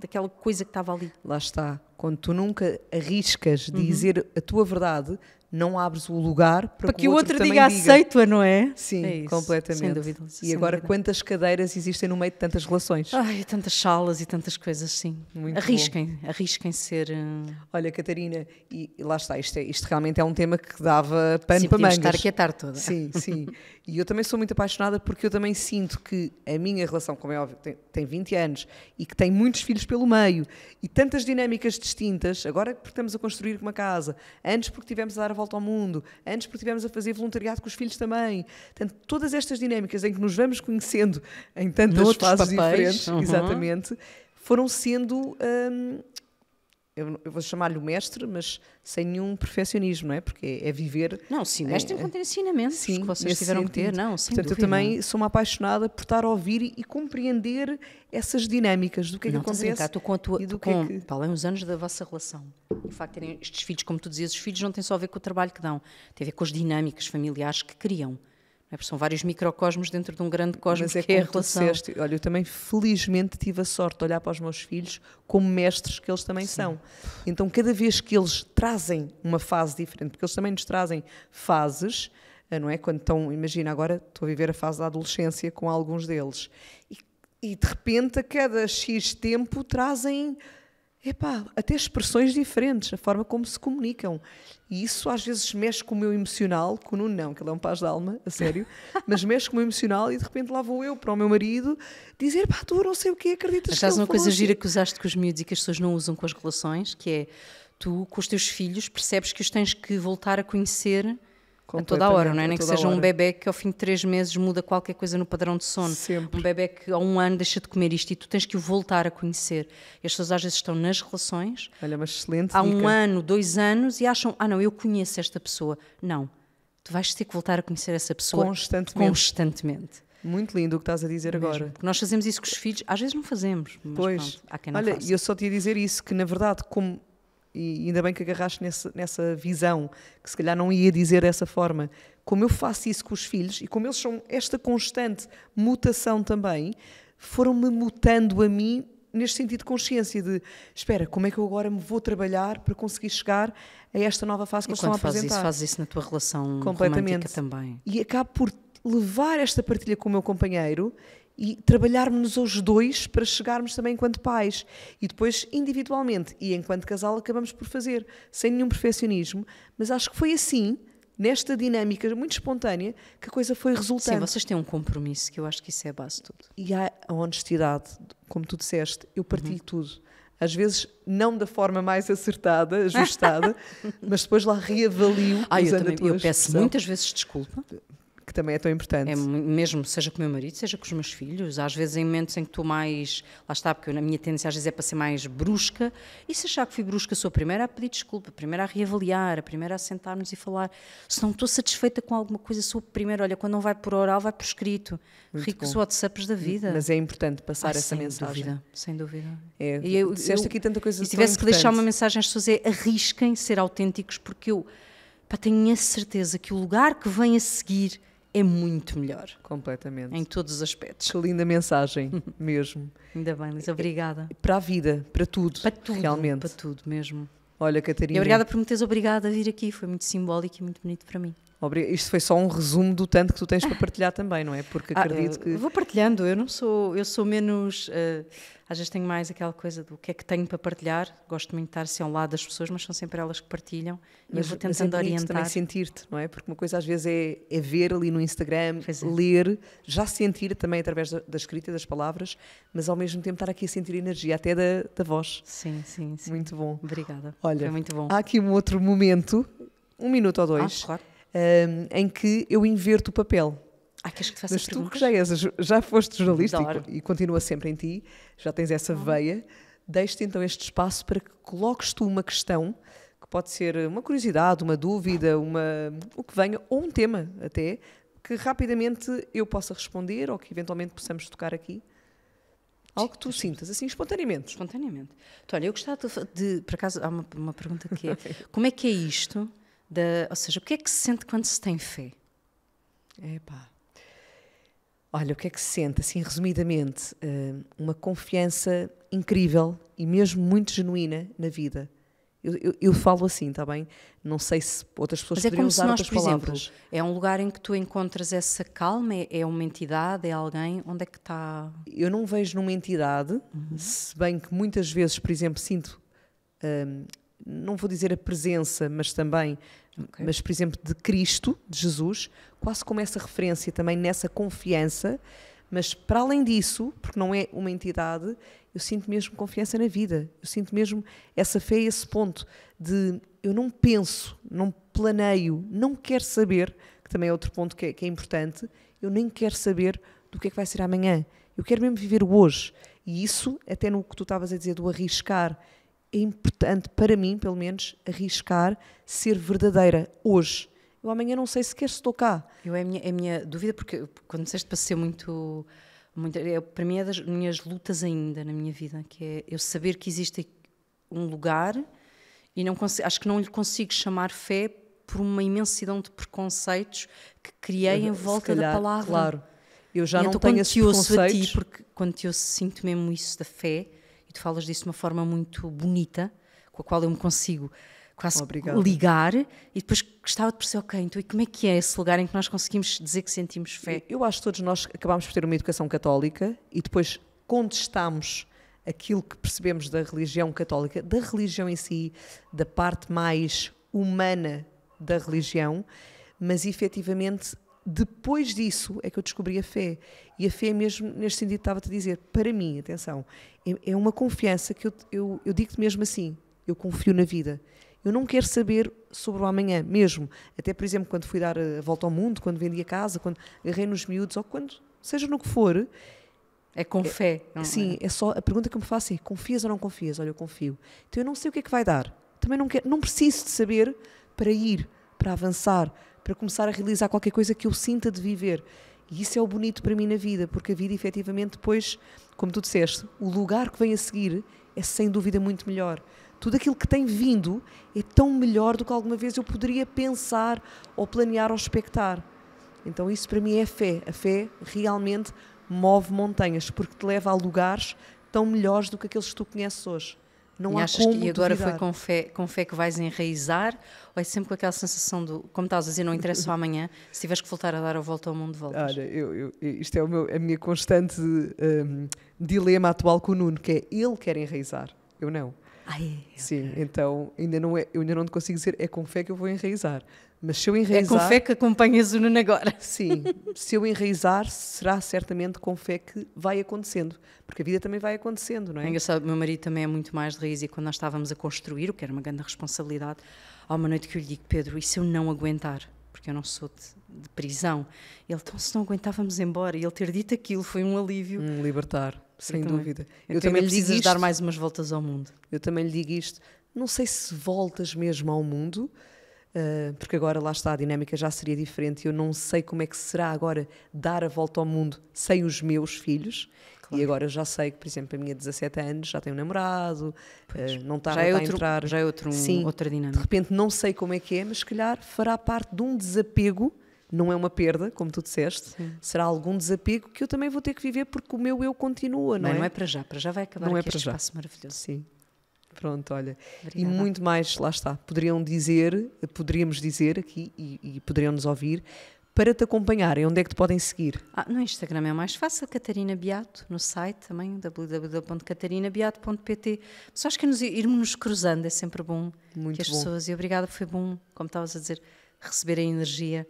Speaker 2: daquela coisa que estava ali.
Speaker 1: Lá está. Quando tu nunca arriscas uhum. dizer a tua verdade, não abres o lugar para, para que, o outro, outro diga, aceito-a, não é? Sim, é isso, completamente. Sem dúvida. E sem agora, dúvida. quantas cadeiras existem no meio de tantas relações? Ai, tantas salas e tantas coisas, sim. Muito arrisquem, bom. arrisquem ser. Uh... Olha, Catarina, e lá está, isto, é, isto realmente é um tema que dava pano sim, para mangas. estar aqui a tarde toda. Sim, sim. E eu também sou muito apaixonada porque eu também sinto que a minha relação, como é óbvio, tem, tem 20 anos e que tem muitos filhos pelo meio e tantas dinâmicas distintas, agora porque estamos a construir uma casa, antes porque tivemos a dar a volta ao mundo, antes porque tivemos a fazer voluntariado com os filhos também. Portanto, todas estas dinâmicas em que nos vamos conhecendo em tantas Noutros fases papéis. diferentes, uhum. exatamente, foram sendo. Hum, eu, eu vou chamar-lhe o mestre, mas sem nenhum perfeccionismo, não é? Porque é, viver. Não, sim, o mestre é, ensinamento que
Speaker 2: ensinamentos sim, que vocês tiveram sentido. que ter, não, sim. Portanto, dúvida. eu também
Speaker 1: sou uma apaixonada por estar a ouvir e, e compreender
Speaker 2: essas dinâmicas do que é não, que acontece. Brincar, estou com a tua, e do é com, que é que... anos da vossa relação. O facto de terem estes filhos, como tu dizias, os filhos não têm só a ver com o trabalho que dão, têm a ver com as dinâmicas familiares que criam. É? são vários microcosmos dentro de um grande cosmos é que é a relação. Disseste, olha, eu também felizmente
Speaker 1: tive a sorte de olhar para os meus filhos como mestres que eles também Sim. são. Então, cada vez que eles trazem uma fase diferente, porque eles também nos trazem fases, eh, não é? Quando estão, imagina, agora estou a viver a fase da adolescência com alguns deles. E, e de repente, a cada X tempo, trazem epá, até expressões diferentes, a forma como se comunicam. E isso às vezes mexe com o meu emocional, com o Nuno não, que ele é um paz de alma, a sério, mas mexe com o meu emocional e de repente lá vou eu para o meu marido dizer, pá, tu não sei o que, acreditas Mas que uma coisa assim? gira
Speaker 2: que usaste com os miúdos e que as pessoas não usam com as relações, que é tu, com os teus filhos, percebes que os tens que voltar a conhecer a toda a hora, não é? Nem que seja um bebê que ao fim de três meses muda qualquer coisa no padrão de sono. Sempre. Um bebê que há um ano deixa de comer isto e tu tens que o voltar a conhecer. E as pessoas às vezes estão nas relações. Olha, excelente Há um ano, dois anos e acham, ah não, eu conheço esta pessoa. Não. Tu vais ter que voltar a conhecer essa pessoa constantemente. constantemente.
Speaker 1: Muito lindo o que estás a dizer Mesmo, agora. Porque nós fazemos
Speaker 2: isso com os filhos, às vezes não fazemos.
Speaker 1: pois. Pronto, há quem não Olha, faça. eu só te ia dizer isso, que na verdade, como e ainda bem que agarraste nessa nessa visão, que se calhar não ia dizer dessa forma. Como eu faço isso com os filhos e como eles são esta constante mutação também, foram-me mutando a mim neste sentido de consciência de espera, como é que eu agora me vou trabalhar para conseguir chegar a esta nova fase que eles estão a apresentar? Isso, fazes isso na tua relação Completamente. também. E acabo por levar esta partilha com o meu companheiro e trabalharmos os dois para chegarmos também enquanto pais e depois individualmente e enquanto casal acabamos por fazer sem nenhum perfeccionismo, mas acho que foi assim nesta dinâmica muito espontânea que a coisa foi resultante. Sim, vocês
Speaker 2: têm um compromisso que eu acho que isso é a base de tudo. E há a honestidade,
Speaker 1: como tu disseste, eu partilho uhum. tudo. Às vezes não da forma mais acertada, ajustada, mas depois lá reavalio. Ah, eu, também, eu peço muitas
Speaker 2: vezes desculpa também é tão importante. É mesmo, seja com o meu marido, seja com os meus filhos. Às vezes, em momentos em que estou mais. Lá está, porque na a minha tendência às vezes é para ser mais brusca. E se achar que fui brusca, sou a primeira a pedir desculpa, a primeira a reavaliar, a primeira a sentar-nos e falar. Se não estou satisfeita com alguma coisa, sou a primeira. Olha, quando não vai por oral, vai por escrito. Muito Ricos bom. WhatsApps da hum, vida. Mas é importante passar Ai, essa sem mensagem. Dúvida, sem dúvida. É, e eu, disseste eu, aqui tanta coisa Se tivesse que deixar uma mensagem às pessoas, é arrisquem ser autênticos, porque eu pá, tenho a certeza que o lugar que vem a seguir é muito melhor. Completamente. Em todos os aspectos. Que linda mensagem, mesmo.
Speaker 1: Ainda bem, Liz, é, é obrigada. Para a vida, para tudo. Para tudo. Realmente. Para tudo mesmo. Olha, Catarina. E obrigada por
Speaker 2: me teres obrigada a vir aqui, foi muito simbólico e muito bonito para mim.
Speaker 1: Isto foi só um resumo do tanto que tu tens para partilhar também, não é? Porque ah, acredito ah, que. Eh, vou
Speaker 2: partilhando, eu não sou, eu sou menos. Uh, às vezes tenho mais aquela coisa do que é que tenho para partilhar. Gosto muito de estar assim, ao lado das pessoas, mas são sempre elas que partilham. Mas, eu vou tentando mas é orientar. também
Speaker 1: sentir-te, não é? Porque uma coisa às vezes é, é ver ali no Instagram, é. ler, já sentir também através da, da, escrita, das palavras, mas ao mesmo tempo estar aqui a sentir energia, até da, da voz. Sim, sim, sim. Muito bom. Obrigada. Olha, foi muito bom. Há aqui um outro momento, um minuto ou dois. Ah, claro um, em que eu inverto o papel. Ah, queres que faça Mas tu que já, és, já foste jornalista e, e continua sempre em ti, já tens essa ah. veia, deixo-te então este espaço para que coloques tu uma questão que pode ser uma curiosidade, uma dúvida, uma, o que venha, ou um tema até, que rapidamente eu possa responder ou que eventualmente possamos tocar aqui. Algo que tu
Speaker 2: sintas, assim, espontaneamente. Espontaneamente. Então, olha, eu gostava de, de por acaso, há uma, uma pergunta que é, como é que é isto da, ou seja, o que é que se sente quando se tem fé?
Speaker 1: Epá. Olha, o que é que se sente? Assim, resumidamente, eh, uma confiança incrível e mesmo muito genuína na vida. Eu, eu, eu falo assim, está bem? Não sei se outras pessoas Mas é poderiam usar nós, outras palavras.
Speaker 2: Exemplo, é um lugar em que tu encontras essa calma? É, é uma entidade? É alguém? Onde é que está? Eu não vejo numa entidade,
Speaker 1: uhum. se bem que muitas vezes, por exemplo, sinto eh, não vou dizer a presença, mas também, okay. mas por exemplo, de Cristo, de Jesus, quase como essa referência também nessa confiança, mas para além disso, porque não é uma entidade, eu sinto mesmo confiança na vida, eu sinto mesmo essa fé, esse ponto de eu não penso, não planeio, não quero saber, que também é outro ponto que é, que é importante, eu nem quero saber do que é que vai ser amanhã, eu quero mesmo viver o hoje. E isso, até no que tu estavas a dizer do arriscar, é importante, para mim, pelo menos, arriscar ser verdadeira hoje.
Speaker 2: Eu amanhã não sei sequer se estou cá. Eu, é, a minha, é a minha dúvida, porque quando disseste para ser muito. muito é, para mim é das minhas lutas ainda na minha vida, que é eu saber que existe um lugar e não consigo, acho que não lhe consigo chamar fé por uma imensidão de preconceitos que criei eu, em volta calhar, da palavra. Claro. Eu já e não então, tenho quando esses a ti, porque quando te ouço sinto mesmo isso da fé, tu falas disso de uma forma muito bonita, com a qual eu me consigo quase Obrigada. ligar e depois gostava de perceber, ok, então e como é que é esse lugar em que nós conseguimos dizer
Speaker 1: que sentimos fé? Eu acho que todos nós acabámos por ter uma educação católica e depois contestamos aquilo que percebemos da religião católica, da religião em si, da parte mais humana da religião, mas efetivamente depois disso é que eu descobri a fé. E a fé, é mesmo neste sentido, estava-te a dizer, para mim, atenção, é, é uma confiança que eu, eu, eu digo-te mesmo assim: eu confio na vida. Eu não quero saber sobre o amanhã mesmo. Até, por exemplo, quando fui dar a volta ao mundo, quando vendi a casa, quando agarrei nos miúdos, ou quando, seja no que for. É com é, fé. É, sim, é? é só. A pergunta que eu me faço é: confias ou não confias? Olha, eu confio. Então eu não sei o que é que vai dar. Também não, quero, não preciso de saber para ir, para avançar, para começar a realizar qualquer coisa que eu sinta de viver. E isso é o bonito para mim na vida, porque a vida efetivamente depois, como tu disseste, o lugar que vem a seguir é sem dúvida muito melhor. Tudo aquilo que tem vindo é tão melhor do que alguma vez eu poderia pensar ou planear ou expectar. Então isso para mim é a fé. A fé realmente move montanhas, porque te leva a lugares tão melhores do que aqueles que tu conheces hoje. Não e há achas como que, e agora duvidar. foi com
Speaker 2: fé, com fé que vais enraizar? Ou é sempre com aquela sensação do, como estás a dizer, não interessa o amanhã, se tiveres que voltar a dar a volta ao mundo, voltas?
Speaker 1: Olha, eu, eu, isto é o meu, a minha constante um, dilema atual com o Nuno, que é ele quer enraizar, eu não. Ah, é, Sim, okay. então ainda não é, eu ainda não consigo dizer é com fé que eu vou enraizar. Mas se eu enraizar. É com fé
Speaker 2: que acompanhas o Nuno agora. Sim,
Speaker 1: se eu enraizar, será certamente com fé que vai acontecendo, porque a vida também vai acontecendo, não é? é engraçado,
Speaker 2: meu marido também é muito mais de raiz e quando nós estávamos a construir, o que era uma grande responsabilidade, há uma noite que eu lhe digo, Pedro, e se eu não aguentar? Porque eu não sou de, de prisão. Ele, então, se não aguentávamos embora. E ele ter dito aquilo foi um alívio. Um libertar, sem dúvida. Eu, eu também lhe digo isto. dar mais
Speaker 1: umas voltas ao mundo. Eu também lhe digo isto. Não sei se voltas mesmo ao mundo, ah, porque agora lá está, a dinâmica já seria diferente. Eu não sei como é que será agora dar a volta ao mundo sem os meus filhos. Claro. E agora já sei que, por exemplo, a minha 17 anos já tem um namorado, pois. Ah, não está, já é tá outro, a entrar.
Speaker 2: Já é outro, um, Sim, outra
Speaker 1: dinâmica. De repente não sei como é que é, mas se calhar fará parte de um desapego. Não é uma perda, como tu disseste, Sim. será algum desapego que eu também vou ter que viver porque o meu eu continua, não, não é? Não é para já, para já vai acabar não é para este já. espaço maravilhoso. Sim. Pronto, olha. Obrigada. E muito mais, lá está. Poderiam dizer, poderíamos dizer aqui e, e poderiam nos ouvir para te acompanharem?
Speaker 2: Onde é que te podem seguir? Ah, no Instagram é mais fácil, Catarina Beato, no site também, www.catarinabeato.pt. Mas acho que irmos nos cruzando é sempre bom Muito que as bom. pessoas. E obrigada, foi bom, como estavas a dizer, receber a energia.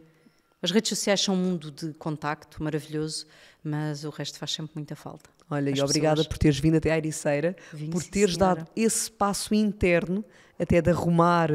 Speaker 2: As redes sociais são um mundo de contacto maravilhoso, mas o resto faz sempre muita falta. Olha, e obrigada pessoas. por teres vindo até à Ericeira, Vim, por teres sim, dado
Speaker 1: esse passo interno até de arrumar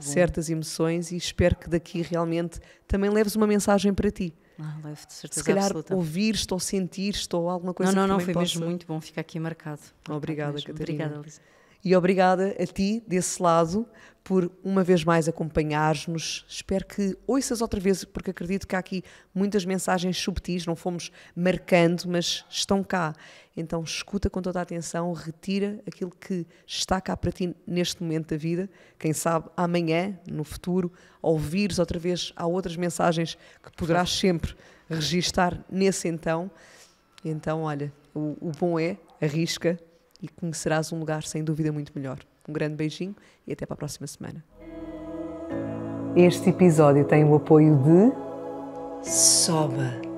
Speaker 1: certas emoções e espero que daqui realmente também leves uma mensagem para ti.
Speaker 2: Ah, levo de certeza Se calhar absoluta.
Speaker 1: ouvir-te ou sentir-te ou alguma coisa Não, não, não, foi possa... mesmo
Speaker 2: muito bom ficar aqui marcado. Obrigada, Catarina. Obrigada, Lisa.
Speaker 1: E obrigada a ti, desse lado, por uma vez mais acompanhar nos Espero que ouças outra vez, porque acredito que há aqui muitas mensagens subtis, não fomos marcando, mas estão cá. Então escuta com toda a atenção, retira aquilo que está cá para ti neste momento da vida. Quem sabe amanhã, no futuro, ouvires outra vez, há outras mensagens que poderás sempre registar nesse então. Então, olha, o, o bom é, arrisca, e conhecerás um lugar sem dúvida muito melhor. Um grande beijinho e até para a próxima semana. Este episódio tem o apoio de Soba